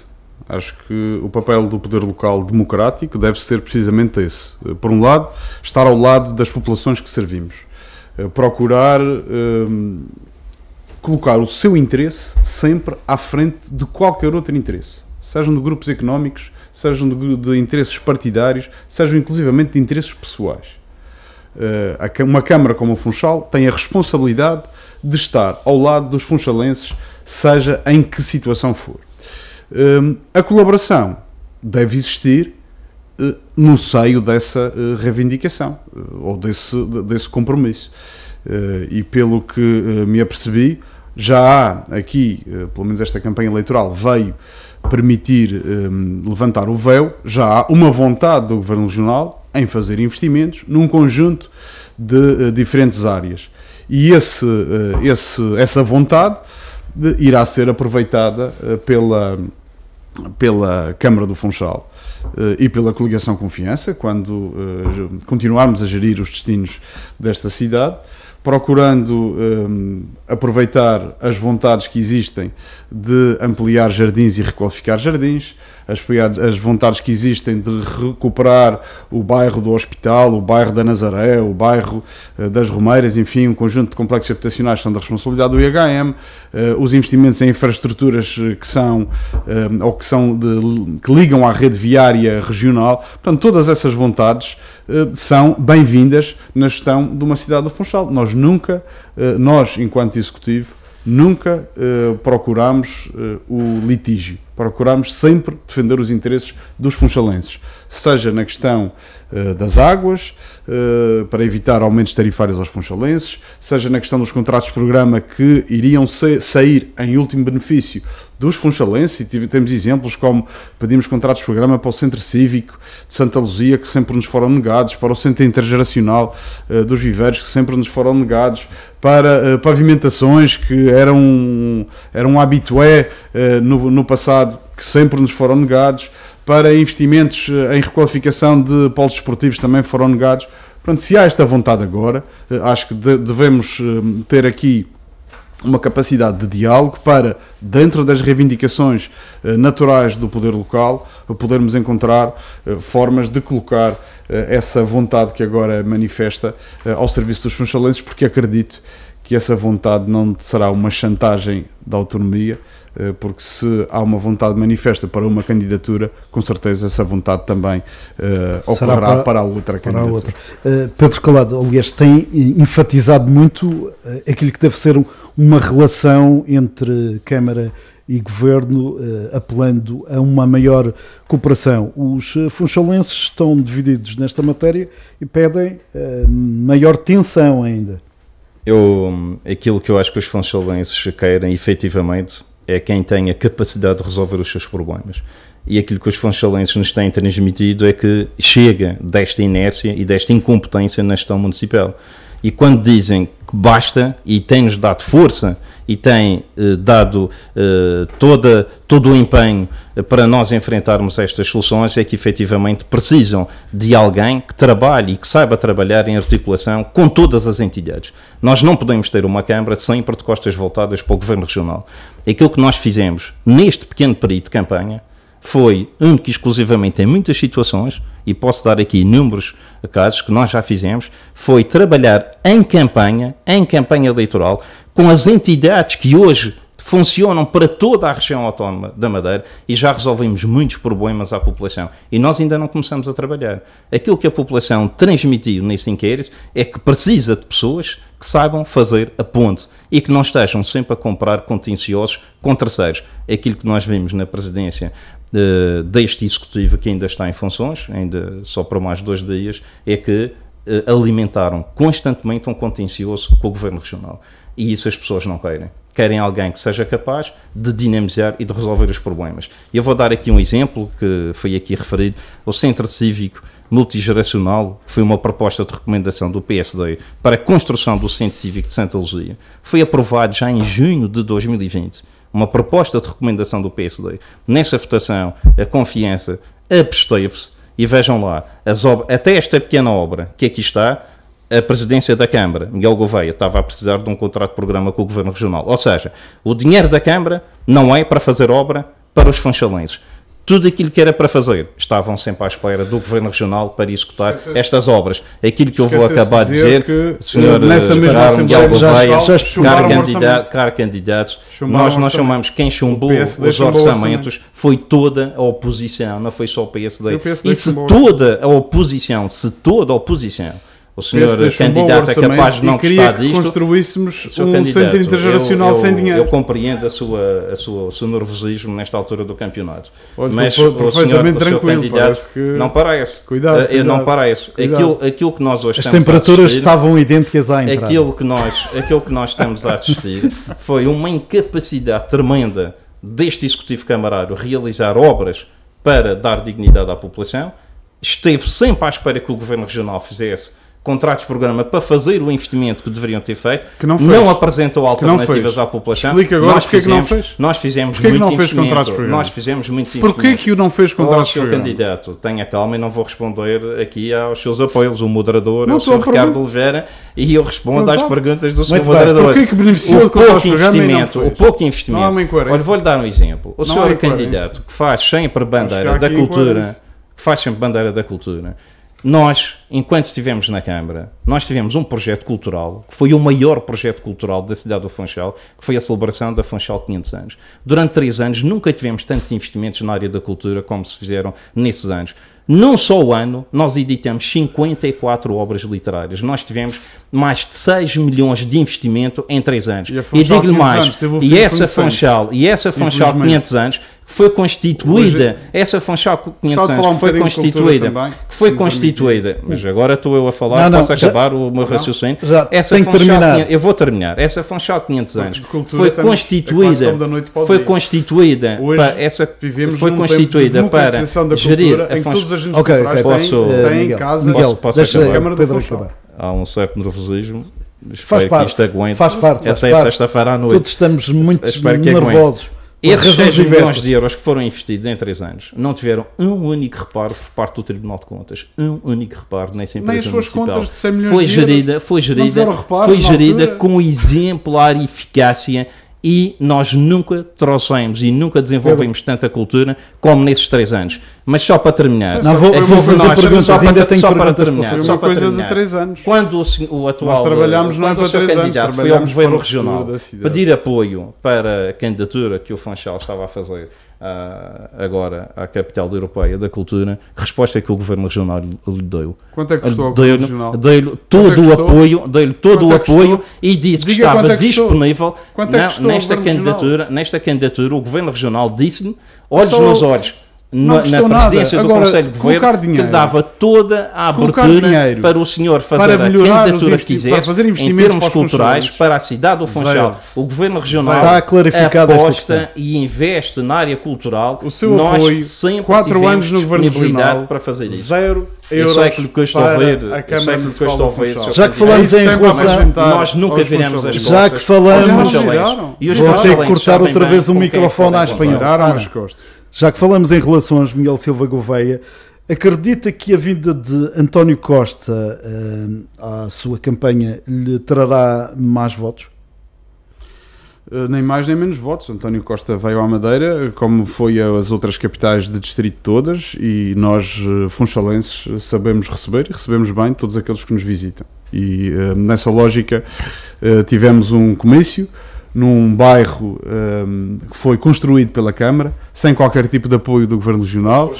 Acho que o papel do poder local democrático deve ser precisamente esse. Por um lado, estar ao lado das populações que servimos eh, procurar um, ehm, colocar o seu interesse sempre à frente de qualquer outro interesse, sejam de grupos económicos, sejam de, de interesses partidários, sejam inclusivamente de interesses pessoais. Uh, uma Câmara como o Funchal tem a responsabilidade de estar ao lado dos funchalenses, seja em que situação for. Um, ehm, a colaboração deve existir, eh, no seio dessa eh, reivindicação eh, ou desse, desse compromisso. E pelo que me apercebi, já há aqui, pelo menos esta campanha eleitoral veio permitir ehm, levantar o véu, já há uma vontade do Governo Regional em fazer investimentos num conjunto de diferentes áreas. E esse, esse, essa vontade irá ser aproveitada pela, pela Câmara do Funchal eh, e pela coligação Confiança, quando eh, continuarmos a gerir os destinos desta cidade procurando eh, aproveitar as vontades que existem de ampliar jardins e requalificar jardins, as, as vontades que existem de recuperar o bairro do Hospital, o bairro da Nazaré, o bairro eh, das Romeiras, enfim, um conjunto de complexos habitacionais que são da responsabilidade do IHM, eh, os investimentos em infraestruturas eh, que são ou que são de, que ligam à rede viária regional, portanto, todas essas vontades são bem-vindas na gestão de uma cidade do Funchal. Nós nunca, nós enquanto executivo, nunca procuramos o litígio procuramos sempre defender os interesses dos funchalenses, seja na questão uh, das águas, uh, para evitar aumentos tarifários aos funchalenses, seja na questão dos contratos de programa que iriam ser, sair em último benefício dos funchalenses, e tive, temos exemplos como pedimos contratos de programa para o Centro Cívico de Santa Luzia, que sempre nos foram negados, para o Centro Intergeracional uh, dos Viveiros, que sempre nos foram negados, para pavimentações que eram, eram um habitué no, no passado que sempre nos foram negados, para investimentos eh, em requalificação de polos esportivos também foram negados. Portanto, se há esta vontade agora, eh, acho que devemos eh, ter aqui uma capacidade de diálogo para, dentro das reivindicações naturais do poder local, podermos encontrar formas de colocar essa vontade que agora é manifesta ao serviço dos funchalenses, porque acredito que essa vontade não será uma chantagem da autonomia, eh, porque se há uma vontade manifesta para uma candidatura, com certeza essa vontade também uh, ocorrerá para, para, a outra para candidatura. A outra. Uh, Pedro Calado, aliás, tem enfatizado muito uh, aquilo que deve ser uma relação entre Câmara e Governo, apelando a uma maior cooperação. Os funchalenses estão divididos nesta matéria e pedem maior tensão ainda eu, aquilo que eu acho que os funcionários querem efetivamente é quem tem a capacidade de resolver os seus problemas. E aquilo que os funcionários nos têm transmitido é que chega desta inércia e desta incompetência na gestão municipal. E quando dizem que basta e têm-nos dado força e tem eh, dado eh, toda, todo o empenho eh, para nós enfrentarmos estas soluções é que efetivamente precisam de alguém que trabalhe e que saiba trabalhar em articulação com todas as entidades. Nós não podemos ter uma Câmara sempre de costas voltadas para o Governo Regional. Aquilo que nós fizemos neste pequeno período de campanha foi, único e exclusivamente em muitas situações, e posso dar aqui inúmeros casos que nós já fizemos, foi trabalhar em campanha, em campanha eleitoral, com as entidades que hoje funcionam para toda a região autónoma da Madeira e já resolvemos muitos problemas à população. E nós ainda não começamos a trabalhar. Aquilo que a população transmitiu nesse inquérito é que precisa de pessoas que saibam fazer a ponte e que não estejam sempre a comprar contenciosos com terceiros. É aquilo que nós vimos na presidência eh, deste executivo que ainda está em funções, ainda só para mais dois dias, é que eh, alimentaram constantemente um contencioso com o governo regional. E isso as pessoas não querem. Querem alguém que seja capaz de dinamizar e de resolver os problemas. Eu vou dar aqui um exemplo que foi aqui referido: o Centro Cívico Multigeracional, que foi uma proposta de recomendação do PSD para a construção do Centro Cívico de Santa Luzia. Foi aprovado já em junho de 2020 uma proposta de recomendação do PSD. Nessa votação, a confiança absteve-se e vejam lá, até esta pequena obra que aqui está, a presidência da Câmara, Miguel Gouveia, estava a precisar de um contrato de programa com o Governo Regional. Ou seja, o dinheiro da Câmara não é para fazer obra para os funchalenses tudo aquilo que era para fazer. Estavam sempre à espera do Governo Regional para executar estas obras. Aquilo que eu vou acabar de dizer, dizer senhor eh, nessa mesma Miguel Gouveia, caro, candidato, caro candidatos, nós, nós chamamos quem chumbou os orçamentos foi toda a oposição, não foi só o PSD. e se toda a oposição, se toda a oposição o senhor candidato é capaz de não gostar disto. construíssemos um centro intergeracional eu, eu, sem dinheiro. Eu compreendo a sua, a sua, o seu nervosismo nesta altura do campeonato. Olha, mas o senhor, o seu candidato parece que... não parece. Cuidado, cuidado eh, eu não parece. Aquilo, aquilo que nós hoje As temperaturas assistir, estavam idênticas à entrada. Aquilo que nós, aquilo que nós estamos a assistir foi uma incapacidade tremenda deste executivo camarário realizar obras para dar dignidade à população. Esteve sempre à espera que o governo regional fizesse contratos-programa para fazer o investimento que deveriam ter feito, que não, fez. não apresentou alternativas não à população. Explica agora nós porque fizemos, é que não fez. Nós fizemos porque muito é que não fez contratos-programa? Nós fizemos Porquê que o não fez contratos-programa? É o candidato, tenha calma e não vou responder aqui aos seus apoios, o moderador, não, é o Sr. Ricardo Oliveira, e eu respondo às perguntas do Sr. Moderador. Porquê que beneficiou o pouco investimento, O pouco investimento. Olha, vou-lhe dar um exemplo. O senhor candidato que faz sempre bandeira da cultura, que faz sempre bandeira da cultura, nós, enquanto estivemos na Câmara, nós tivemos um projeto cultural, que foi o maior projeto cultural da cidade do Funchal, que foi a celebração da Funchal 500 anos. Durante três anos nunca tivemos tantos investimentos na área da cultura como se fizeram nesses anos. Num só ano, nós editamos 54 obras literárias. Nós tivemos mais de 6 milhões de investimento em três anos. E, e digo-lhe mais, anos, e, essa Funchal, e essa Funchal 500 anos foi constituída, Hoje, essa Funchal 500 anos um que foi constituída, também, que foi constituída, mas agora estou eu a falar, não, não posso já, acabar o meu raciocínio. já, essa Funchal, terminar. eu vou terminar. Essa Funchal 500 anos foi é constituída, é foi constituída Hoje, para essa vivemos foi constituída para gerir a Funchal. As okay, okay, posso, têm, têm Miguel, casa, Miguel, posso, posso deixa, acabar. Câmara Pedro, acabar. Há um certo nervosismo. Espero faz parte, que isto aguente. Faz parte, faz até sexta-feira à noite. Todos estamos muito nervosos. Esses 6 milhões de euros que foram investidos em 3 anos não tiveram um único reparo por parte do Tribunal de Contas. Um único reparo nessa empresa Nem as suas municipal. contas de 100 milhões foi gerida, euros, foi gerida, foi gerida com exemplar eficácia e nós nunca trouxemos e nunca desenvolvemos tanta cultura como nesses três anos. Mas só para terminar, não, vou, é vou fazer nós, perguntas, só para, ainda tenho só para terminar. só para coisa terminar, de três anos. Quando o, o atual nós trabalhamos não é para três candidato anos, foi ao governo regional pedir apoio para a candidatura que o Fanchal estava a fazer à, agora à capital europeia da cultura, que resposta é que o governo regional lhe deu? Quanto é que custou deu, regional? Deu-lhe é todo o apoio, deu-lhe todo o é apoio e disse que estava é disponível nesta candidatura, nesta candidatura, o governo regional disse-lhe olhos nos olhos na, na presidência nada. do Agora, Conselho de Governo dinheiro, que dava toda a abertura para o senhor fazer a candidatura que quisesse em termos culturais para a cidade do Funchal. O Governo Regional Está aposta e investe na área cultural. O seu Nós apoio, sempre quatro anos no Governo Regional para fazer isso. Zero eu sei que estou a ver eu sei que estou a ver Já que falamos em relação. Nós nunca viramos as costas. Já que falamos. Vou ter que cortar outra vez o microfone à espanhola. Já que falamos em relações, Miguel Silva Gouveia, acredita que a vinda de António Costa uh, à sua campanha lhe trará mais votos? Eh, nem mais nem menos votos. António Costa veio à Madeira, como foi às outras capitais de distrito todas, e nós, eh, funchalenses, sabemos receber e recebemos bem todos aqueles que nos visitam. E nessa lógica tivemos um comício num bairro que foi construído pela Câmara, sem qualquer tipo de apoio do Governo Regional,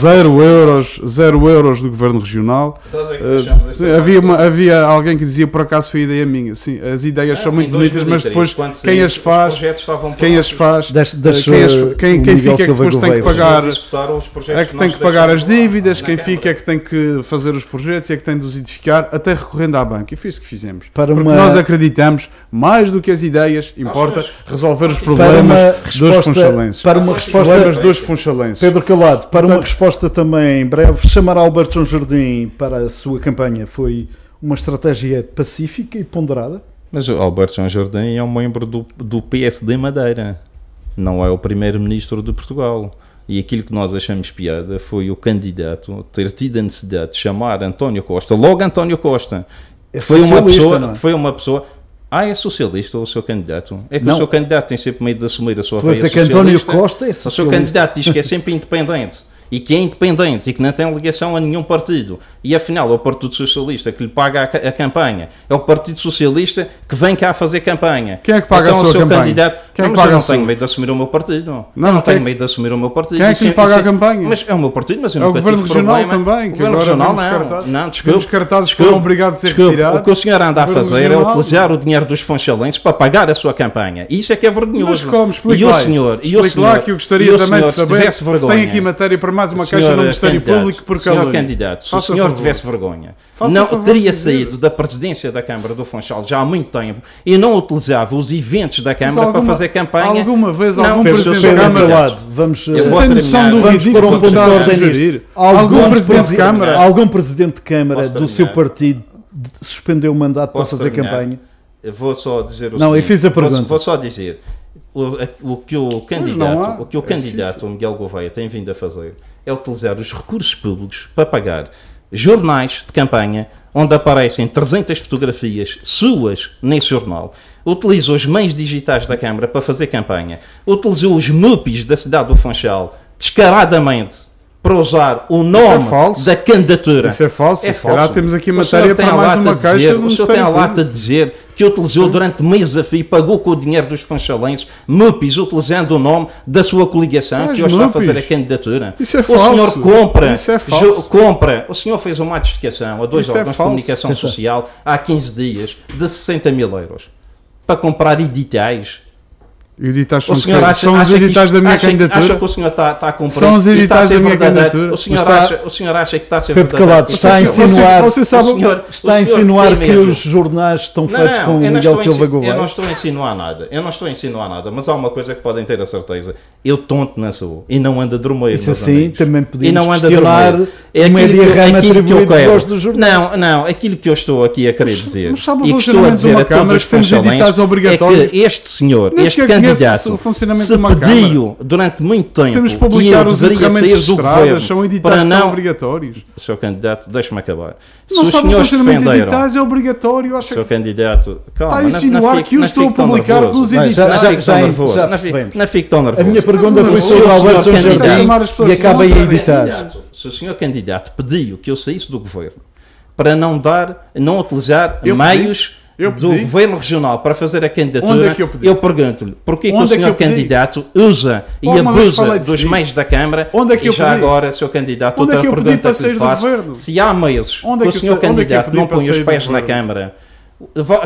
zero euros, zero euros do Governo Regional. Uh, havia, uma, havia alguém que dizia, por acaso foi ideia minha. Sim, as ideias ah, são muito bonitas, mas depois quem as faz, eh, quem as faz, quem, as, quem, quem fica é que depois tem que pagar, é que tem que pagar as dívidas, quem fica é que tem que fazer os projetos, é que tem de os edificar, até recorrendo à banca. E foi isso que fizemos. Para Porque uma... nós acreditamos, mais do que as ideias, importa resolver os problemas dos funcionários. Para uma resposta resposta. dos funchalenses. Pedro Calado, para uma resposta também breve, chamar Alberto João Jardim para a sua campanha foi uma estratégia pacífica e ponderada? Mas o Alberto João Jardim é um membro do, do PSD Madeira, não é o primeiro-ministro de Portugal. E aquilo que nós achamos piada foi o candidato ter tido a necessidade de chamar António Costa, logo António Costa. É foi uma pessoa, é? foi uma pessoa ah, é socialista ou o seu candidato? É que não. o seu candidato tem sempre medo de assumir a sua Estou veia a dizer que António Costa é socialista. O seu candidato diz que é sempre independente e que é independente e que não tem ligação a nenhum partido. E afinal é o Partido Socialista que lhe paga a, a campanha. É o Partido Socialista que vem cá fazer campanha. Quem é que paga então, a sua o seu campanha? candidato. Quem é não, é que paga eu não tenho medo de assumir o meu partido. Não, não, tenho medo de assumir o meu partido. Quem é que lhe é- paga a é- campanha? Mas é o meu partido, mas eu é nunca o governo tive regional problema. também. Que o governo regional não. não, desculpe. Os cartazes foram obrigados a ser desculpe, retirados. O que o senhor anda a fazer é utilizar o dinheiro dos fonchalenses para pagar a sua campanha. Isso é que é vergonhoso. Mas como? e o senhor, e o senhor, lá que eu gostaria também de saber se tem aqui matéria para mais uma senhor, caixa no é Ministério Público por causa é Senhor candidato, se o senhor tivesse vergonha, Faça não favor, teria saído da presidência da Câmara do Funchal já há muito tempo e não utilizava os eventos da Câmara alguma, para fazer campanha. Alguma vez não, algum presidente da Câmara lado, vamos, eu vou tem do para um ponto de ordem algum presidente de Câmara, algum presidente de Câmara do seu partido suspendeu o mandato para fazer campanha? Eu vou só dizer o Não, seguinte. eu fiz a pergunta. Vou, vou só dizer o, o, que o candidato, o que o é candidato Miguel Gouveia tem vindo a fazer é utilizar os recursos públicos para pagar jornais de campanha onde aparecem 300 fotografias suas nesse jornal. Utilizou os meios digitais da Câmara para fazer campanha. Utilizou os MUPIs da cidade do Funchal descaradamente para usar o é nome é da candidatura. Isso é falso. É Se falso. temos aqui matéria para mais uma caixa. O senhor tem a lata de dizer que utilizou durante meses a fio, pagou com o dinheiro dos fanchalenses, MUPIs, utilizando o nome da sua coligação, que hoje Mupis. está a fazer a candidatura. Isso é falso. O senhor compra, é compra. O senhor fez uma adjudicação a dois Isso é órgãos é de comunicação social há 15 dias de 60 mil euros para comprar editais Editais são, o senhor acha, são os editais da minha acha, candidatura? Acha que o senhor está, está a cumprir? São os tá editais da minha candidatura? O senhor, está, acha, o senhor acha que está a ser Pedro verdadeiro? Calado, está a insinuar, você, você sabe, senhor, está a insinuar que medo. os jornais estão não, feitos não, com Miguel Silva Gouveia? Eu não estou a insinuar nada. Eu não estou a insinuar nada, mas há uma coisa que podem ter a certeza. Eu tonto na sua e não ando dormeiro. Isso assim, também podemos e não questionar é uma diarrama atribuída aos dos jornais. Não, não, aquilo que eu estou aqui a querer dizer e que estou a dizer a todos os que temos editais é obrigatórios. este senhor, este candidato imediato. O funcionamento se pediu durante muito tempo Temos que publicar os deveria sair do governo são para não... São obrigatórios. Sr. Candidato, deixe-me acabar. Não se os senhores defenderam... é obrigatório. acho que. Sr. Que... Candidato, calma. Está a insinuar não, que eu estou a publicar os editais. Já, já, já, nervoso. já Não fique tão nervoso. A minha pergunta foi sobre o Alberto Jardim e acaba em editais. Se o Sr. Candidato pediu que eu saísse do governo para não dar, não utilizar meios eu do governo regional para fazer a candidatura, é eu, eu pergunto-lhe porquê é o é senhor é candidato usa e oh, abusa dos meios da Câmara onde é que eu e já pedi? agora, seu candidato, onde é outra é pergunta que lhe faço, se há meses onde que o senhor candidato não põe os pés na Câmara,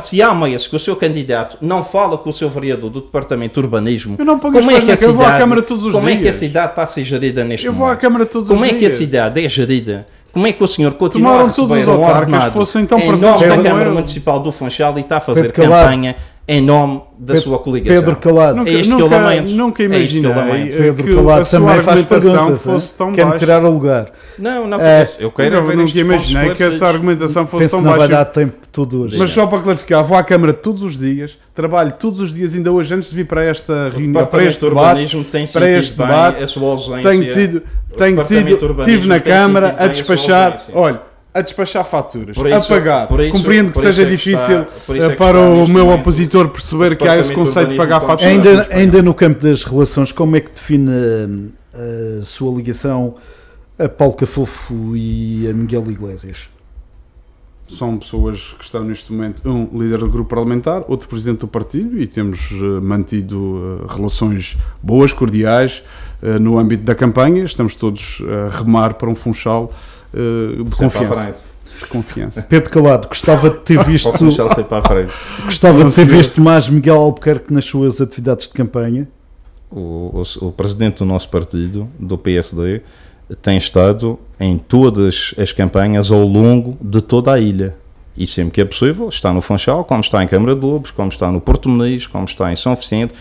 se há meias que o seu candidato não fala com o seu vereador do departamento de urbanismo, como é que a cidade, como dias. é que a cidade está a ser gerida neste eu momento? Como é que a cidade é gerida como é que o senhor continua Tomaram a receber todos os um ordenado autarcas, fossem então em nome da Câmara Municipal do Funchal e está a fazer campanha em nome da Pedro, sua coligação. Pedro Calado. Nunca, é isto que eu lamento. Nunca imaginei é que eu lamento. Pedro que Calado também faz perguntas. Fosse eh? tão quer tirar o lugar. Não, não, é, eu quero ver nunca imaginei que essa argumentação fosse tão baixa. vai dar tempo tudo hoje. Mas só para clarificar, vou à Câmara todos os dias, trabalho todos os dias, ainda hoje, antes de vir para esta reunião, para este debate, tem para este debate, a sua Tenho tido, tenho tido, tive na Câmara a despachar, olha, a despachar faturas, isso, a pagar. Isso, Compreendo que seja é que está, difícil é que eh, para o meu opositor perceber que há esse conceito de pagar faturas. Ainda, ainda no campo das relações, como é que define a, eh, a sua ligação a Paulo Cafofo e a Miguel Iglesias? São pessoas que estão neste momento, um líder do grupo parlamentar, outro presidente do partido, e temos eh, mantido relações boas, cordiais, no âmbito da campanha. Estamos todos a remar para um funchal eh, de confiança. De confiança. Pedro Calado, gostava de ter visto. gostava de ter visto mais Miguel Albuquerque nas suas atividades de campanha. O, o, o, presidente do nosso partido, do PSD, tem estado em todas as campanhas ao longo de toda a ilha. E sempre que é possível, está no Funchal, como está em Câmara de Lobos, como está no Porto Meniz, como está em São Vicente,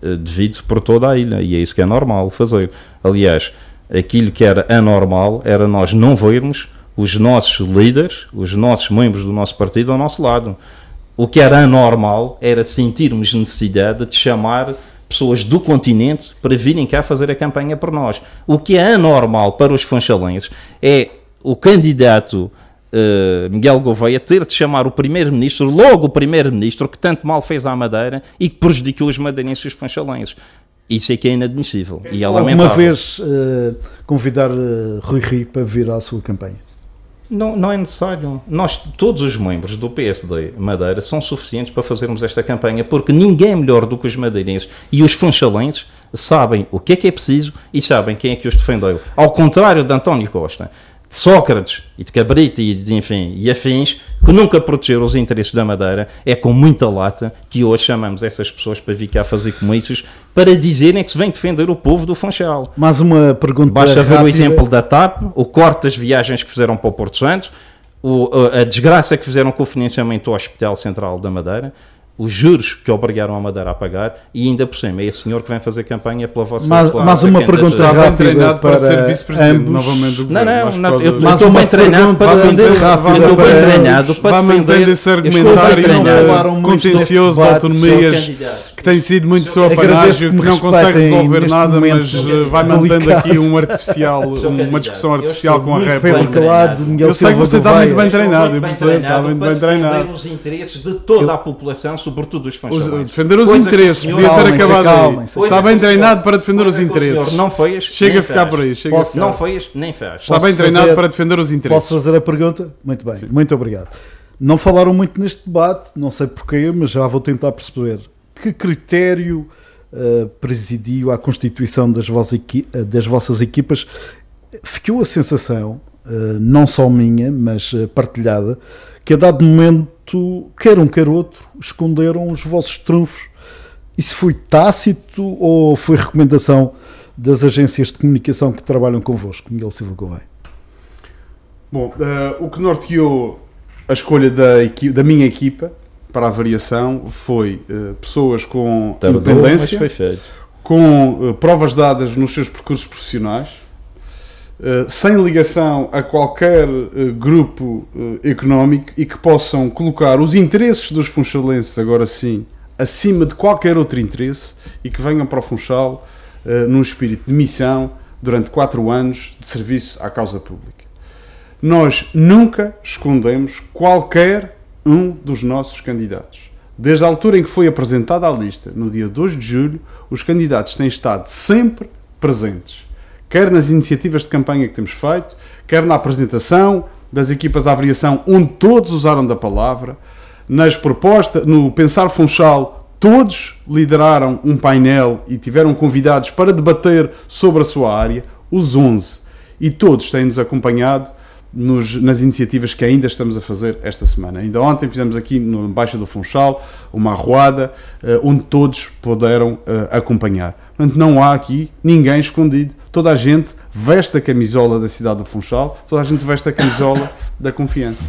eh, devido por toda a ilha. E é isso que é normal fazer. Aliás, aquilo que era anormal era nós não vermos os nossos líderes, os nossos membros do nosso partido ao nosso lado. O que era anormal era sentirmos necessidade de chamar pessoas do continente para virem cá fazer a campanha por nós. O que é anormal para os funchalenses é o candidato uh, Miguel Gouveia ter de chamar o primeiro-ministro, logo o primeiro-ministro, que tanto mal fez à Madeira e que prejudicou os madeirenses e os funchalenses. Isso é que é inadmissível. E é Alguma vez uh, convidar uh, Rui Rio para vir à sua campanha? Não, não é necessário. Nós, todos os membros do PSD Madeira, são suficientes para fazermos esta campanha, porque ninguém é melhor do que os madeirenses e os funchalenses sabem o que é que é preciso e sabem quem é que os defendeu. Ao contrário de António Costa, de Sócrates e de Cabrita e de enfim e afins que nunca protegeram os interesses da Madeira é com muita lata que hoje chamamos essas pessoas para vir cá fazer comícios para dizerem que se vem defender o povo do Funchal. Mais uma pergunta. Basta ver o exemplo da TAP, o corte das viagens que fizeram para o Porto Santo, o, a desgraça que fizeram com o financiamento ao Hospital Central da Madeira os juros que obrigaram a Madeira a pagar e ainda por cima é esse senhor que vem fazer campanha pela vossa Mas, mas uma pergunta rápida para, treinado para, ser vice-presidente novamente do governo. Não, não, não eu estou bem treinado para defender. Eu estou bem treinado para defender esse argumentário contencioso de autonomias que tem sido muito seu apanágio, que não consegue resolver nada, mas é eh, vai mantendo aqui um artificial, uma discussão artificial com a réplica. Eu sei que você está muito bem treinado, está muito bem treinado. os interesses de toda a população sobretudo os fãs os, Defender os coisa interesses, podia ter acabado aí. É Está bem treinado para defender os interesses. Não foi Chega a ficar por aí. Chega Posso, não foi nem faz. Está bem treinado para defender os interesses. Posso fazer a pergunta? Muito bem, Sim. muito obrigado. Não falaram muito neste debate, não sei porquê, mas já vou tentar perceber. Que critério uh, presidiu à constituição das, vos eh, das vossas equipas? Ficou a sensação, uh, não só minha, mas partilhada, que a dado momento quer um, quer outro, esconderam os vossos trunfos. Isso foi tácito ou foi recomendação das agências de comunicação que trabalham convosco, Miguel Silva Gouveia? Bom, uh, o que norteou a escolha da, da minha equipa para a variação foi uh, pessoas com Tardou, independência, com uh, provas dadas nos seus percursos profissionais, eh, sem ligação a qualquer eh, grupo eh, económico e que possam colocar os interesses dos funchalenses, agora sim, acima de qualquer outro interesse e que venham para o Funchal num espírito de missão durante quatro anos de serviço à causa pública. Nós nunca escondemos qualquer um dos nossos candidatos. Desde a altura em que foi apresentada a lista, no dia 2 de julho, os candidatos têm estado sempre presentes quer nas iniciativas de campanha que temos feito, quer na apresentação das equipas de avaliação, onde todos usaram da palavra, nas propostas, no Pensar Funchal, todos lideraram um painel e tiveram convidados para debater sobre a sua área, os 11, e todos têm-nos acompanhado nos, nas iniciativas que ainda estamos a fazer esta semana. Ainda ontem fizemos aqui no baixo do Funchal uma arruada uh, onde todos puderam uh, acompanhar. Portanto, não há aqui ninguém escondido. Toda a gente veste a camisola da cidade do Funchal, toda a gente veste a camisola da confiança.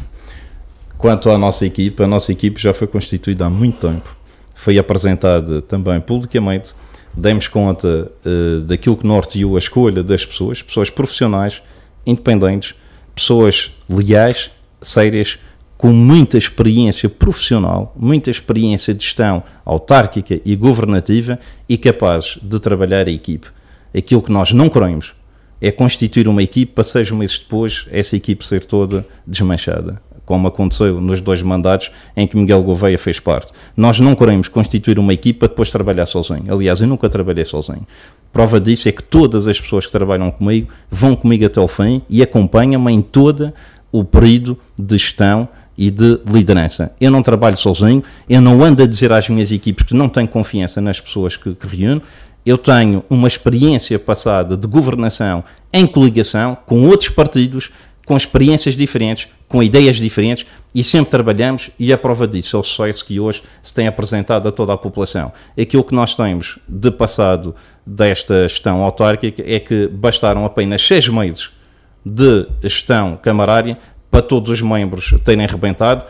Quanto à nossa equipa, a nossa equipe já foi constituída há muito tempo. Foi apresentada também publicamente. Demos conta uh, daquilo que norteou a escolha das pessoas, pessoas profissionais, independentes, pessoas leais, sérias, com muita experiência profissional, muita experiência de gestão autárquica e governativa e capazes de trabalhar a equipe. Aquilo que nós não queremos é constituir uma equipe para seis meses depois essa equipe ser toda desmanchada como aconteceu nos dois mandatos em que Miguel Gouveia fez parte. Nós não queremos constituir uma equipa depois trabalhar sozinho. Aliás, eu nunca trabalhei sozinho. Prova disso é que todas as pessoas que trabalham comigo vão comigo até o fim e acompanham-me em todo o período de gestão e de liderança. Eu não trabalho sozinho, eu não ando a dizer às minhas equipes que não tenho confiança nas pessoas que, que reúno, eu tenho uma experiência passada de governação em coligação com outros partidos, com experiências diferentes, com ideias diferentes e sempre trabalhamos e a é prova disso é o sucesso que hoje se tem apresentado a toda a população. Aquilo que nós temos de passado desta gestão autárquica é que bastaram apenas seis meses de gestão camarária para todos os membros terem rebentado,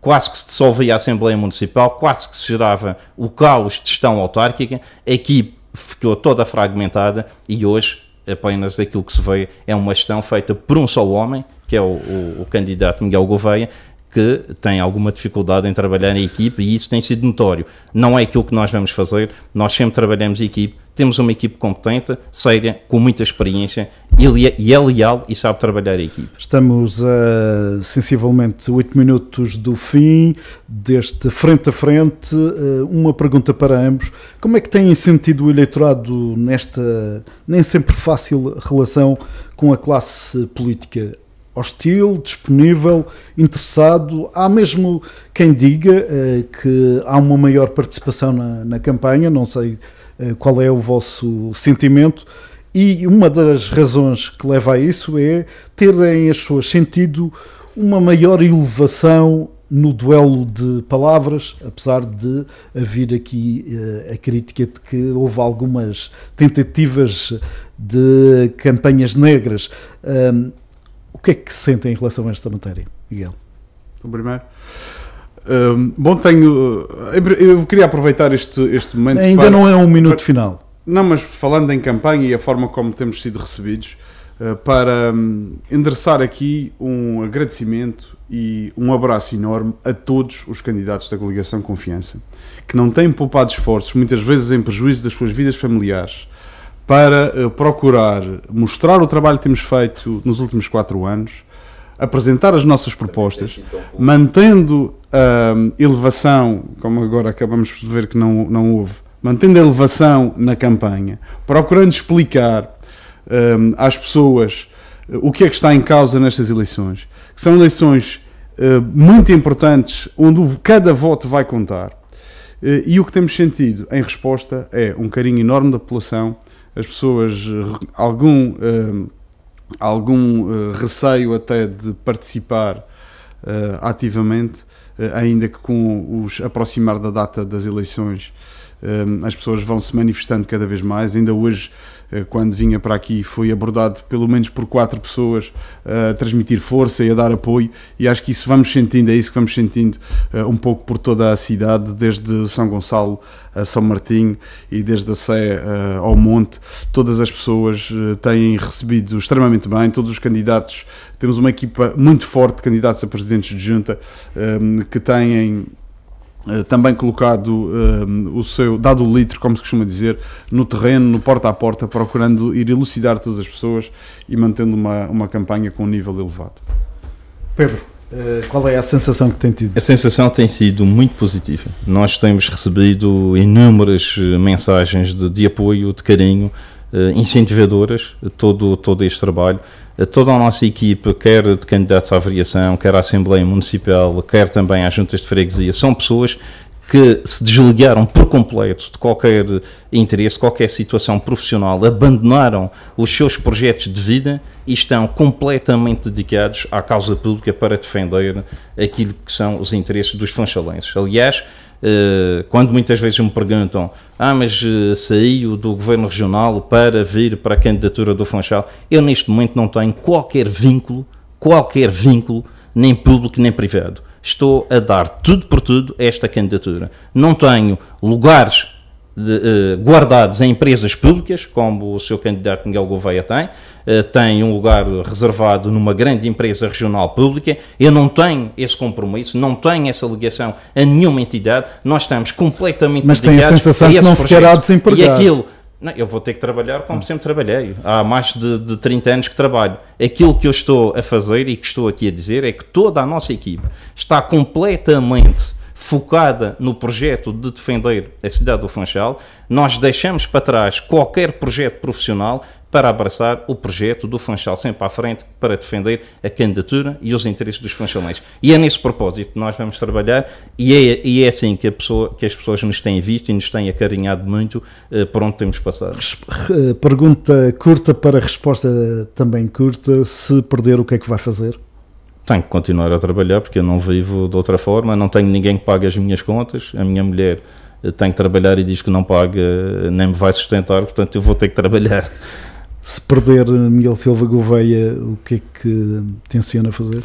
quase que se dissolvia a Assembleia Municipal, quase que se gerava o caos de gestão autárquica, a equipe ficou toda fragmentada e hoje apenas aquilo que se vê é uma gestão feita por um só homem, que é o, o, o candidato Miguel Gouveia, que tem alguma dificuldade em trabalhar em equipe e isso tem sido notório. Não é aquilo que nós vamos fazer, nós sempre trabalhamos em equipe, temos uma equipe competente, séria, com muita experiência e é leal e sabe trabalhar em equipe. Estamos a sensivelmente 8 minutos do fim deste frente a frente. Eh, uma pergunta para ambos: como é que têm sentido o eleitorado nesta nem sempre fácil relação com a classe política? hostil, disponível, interessado. Há mesmo quem diga eh, que há uma maior participação na, na campanha, não sei eh, qual é o vosso sentimento. E uma das razões que leva a isso é terem as suas sentido uma maior elevação no duelo de palavras, apesar de haver aqui uh, a crítica de que houve algumas tentativas de campanhas negras que é que sentem em relação a esta matéria, Miguel? Então, primeiro. Hum, bom, tenho. Eh, eu queria aproveitar este, este momento. Ainda para, não é um minuto para, final. Não, mas falando em campanha e a forma como temos sido recebidos, eh, para hum, endereçar aqui um agradecimento e um abraço enorme a todos os candidatos da coligação Confiança, que não têm poupado esforços, muitas vezes em prejuízo das suas vidas familiares, para eh, procurar mostrar o trabalho que temos feito nos últimos quatro anos, apresentar as nossas propostas, mantendo a elevação, como agora acabamos de ver que não, não houve, mantendo a elevação na campanha, procurando explicar um, ehm, às pessoas eh, o que é que está em causa nestas eleições, que são eleições uh, muito importantes, onde cada voto vai contar. e o que temos sentido em resposta é um carinho enorme da população as pessoas eh, algum, eh, algum uh, receio até de participar uh, ativamente, uh, ainda que com os aproximar da data das eleições, as pessoas vão se manifestando cada vez mais. Ainda hoje eh, quando vinha para aqui, foi abordado pelo menos por quatro pessoas eh, a transmitir força e a dar apoio, e acho que isso vamos sentindo, é isso que vamos sentindo eh, um pouco por toda a cidade, desde São Gonçalo a São Martinho e desde a Sé ao Monte, todas as pessoas têm recebido extremamente bem, todos os candidatos, temos uma equipa muito forte de candidatos a presidentes de junta que têm eh, também colocado eh, o seu, dado o litro, como se costuma dizer, no terreno, no porta a porta, procurando ir elucidar todas as pessoas e mantendo uma, uma campanha com um nível elevado. Pedro, eh, qual é a sensação que tem tido? A sensação tem sido muito positiva. Nós temos recebido inúmeras mensagens de, de apoio, de carinho, eh, incentivadoras todo, todo este trabalho. Toda a nossa equipa, quer de candidatos à variação, quer à Assembleia Municipal, quer também às juntas de freguesia, são pessoas que se desligaram por completo de qualquer interesse, qualquer situação profissional, abandonaram os seus projetos de vida e estão completamente dedicados à causa pública para defender aquilo que são os interesses dos funchalenses. Aliás, eh, quando muitas vezes me perguntam, ah, mas eh, saiu do governo regional para vir para a candidatura do Funchal, eu neste momento não tenho qualquer vínculo, qualquer vínculo, nem público nem privado estou a dar tudo por tudo a esta candidatura. Não tenho lugares de, uh, guardados em empresas públicas, como o seu candidato Miguel Gouveia tem, uh, tem um lugar reservado numa grande empresa regional pública. Eu não tenho esse compromisso, não tenho essa ligação a nenhuma entidade. Nós estamos completamente Mas tem a sensação a que não projeto. ficará desempregado. E aquilo não, eu vou ter que trabalhar como sempre trabalhei. Há mais de, de 30 anos que trabalho. Aquilo que eu estou a fazer e que estou aqui a dizer é que toda a nossa equipe está completamente focada no projeto de defender a cidade do Funchal. Nós deixamos para trás qualquer projeto profissional para abraçar o projeto do Funchal sempre à frente para defender a candidatura e os interesses dos funchalenses. E é nesse propósito que nós vamos trabalhar e é, e é assim que, pessoa, que, as pessoas nos têm visto e nos têm acarinhado muito uh, por onde temos passado. Pergunta curta para resposta também curta. Se perder, o que é que vai fazer? tenho que continuar a trabalhar porque eu não vivo de outra forma, não tenho ninguém que pague as minhas contas, a minha mulher eh, tem que trabalhar e diz que não paga, eh, nem me vai sustentar, portanto eu vou ter que trabalhar se perder eh, Miguel Silva Gouveia, o que é que tenciona fazer?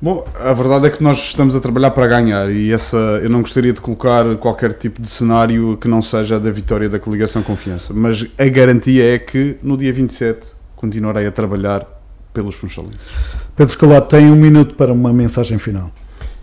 Bom, a verdade é que nós estamos a trabalhar para ganhar e essa eu não gostaria de colocar qualquer tipo de cenário que não seja da vitória da coligação confiança, mas a garantia é que no dia 27 continuarei a trabalhar pelos funcionalistas. Pedro Calado tem um minuto para uma mensagem final.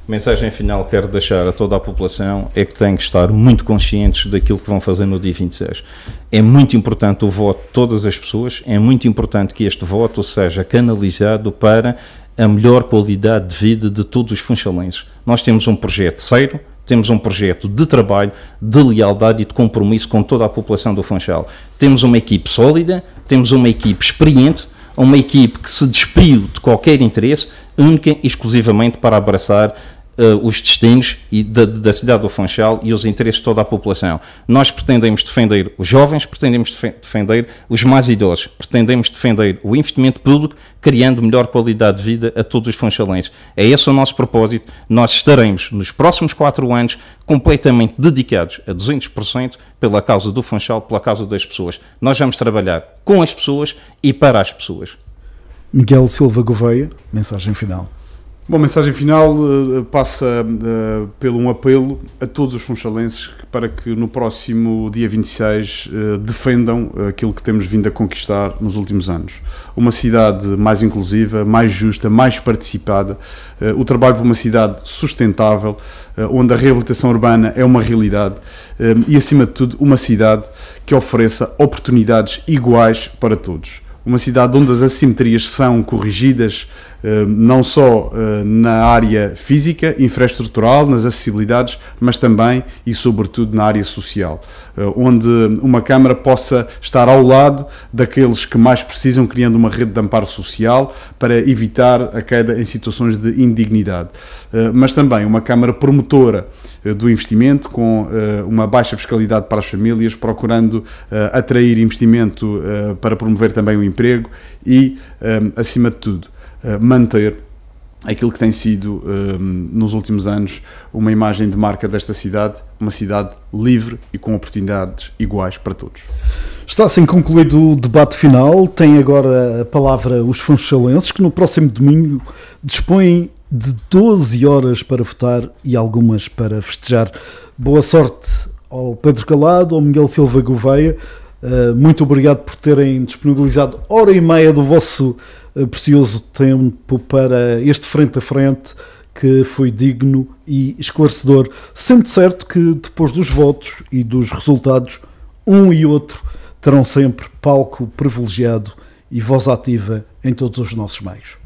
A mensagem final que quero deixar a toda a população é que têm que estar muito conscientes daquilo que vão fazer no dia 26. É muito importante o voto de todas as pessoas, é muito importante que este voto seja canalizado para a melhor qualidade de vida de todos os funcionários. Nós temos um projeto sério, temos um projeto de trabalho, de lealdade e de compromisso com toda a população do Funchal. Temos uma equipe sólida, temos uma equipe experiente, uma equipe que se despiu de qualquer interesse, única e exclusivamente para abraçar Uh, os destinos e da, da, cidade do Funchal e os interesses de toda a população. Nós pretendemos defender os jovens, pretendemos defender os mais idosos, pretendemos defender o investimento público, criando melhor qualidade de vida a todos os funchalenses. É esse o nosso propósito. Nós estaremos, nos próximos quatro anos, completamente dedicados a 200% pela causa do Funchal, pela causa das pessoas. Nós vamos trabalhar com as pessoas e para as pessoas. Miguel Silva Gouveia, mensagem final. Bom, mensagem final eh, passa uh, pelo um apelo a todos os funchalenses para que no próximo dia 26 uh, eh, defendam aquilo que temos vindo a conquistar nos últimos anos. Uma cidade mais inclusiva, mais justa, mais participada, o trabalho para uma cidade sustentável, onde a reabilitação urbana é uma realidade e, acima de tudo, uma cidade que ofereça oportunidades iguais para todos. Uma cidade onde as assimetrias são corrigidas, Ehm, não só eh, na área física, infraestrutural, nas acessibilidades, mas também e sobretudo na área social, eh, onde uma Câmara possa estar ao lado daqueles que mais precisam, criando uma rede de amparo social para evitar a queda em situações de indignidade. Eh, mas também uma Câmara promotora do investimento, com uma baixa fiscalidade para as famílias, procurando atrair investimento para promover também o emprego e, acima de tudo, eh, manter aquilo que tem sido ehm, nos últimos anos uma imagem de marca desta cidade, uma cidade livre e com oportunidades iguais para todos. Está assim concluído o debate final. Tem agora a palavra os funchalenses que no próximo domingo dispõem de 12 horas para votar e algumas para festejar. Boa sorte ao Pedro Calado, ao Miguel Silva Gouveia. Eh, muito obrigado por terem disponibilizado hora e meia do vosso eh, precioso tempo para este frente a frente que foi digno e esclarecedor, sendo certo que depois dos votos e dos resultados, um e outro terão sempre palco privilegiado e voz ativa em todos os nossos meios.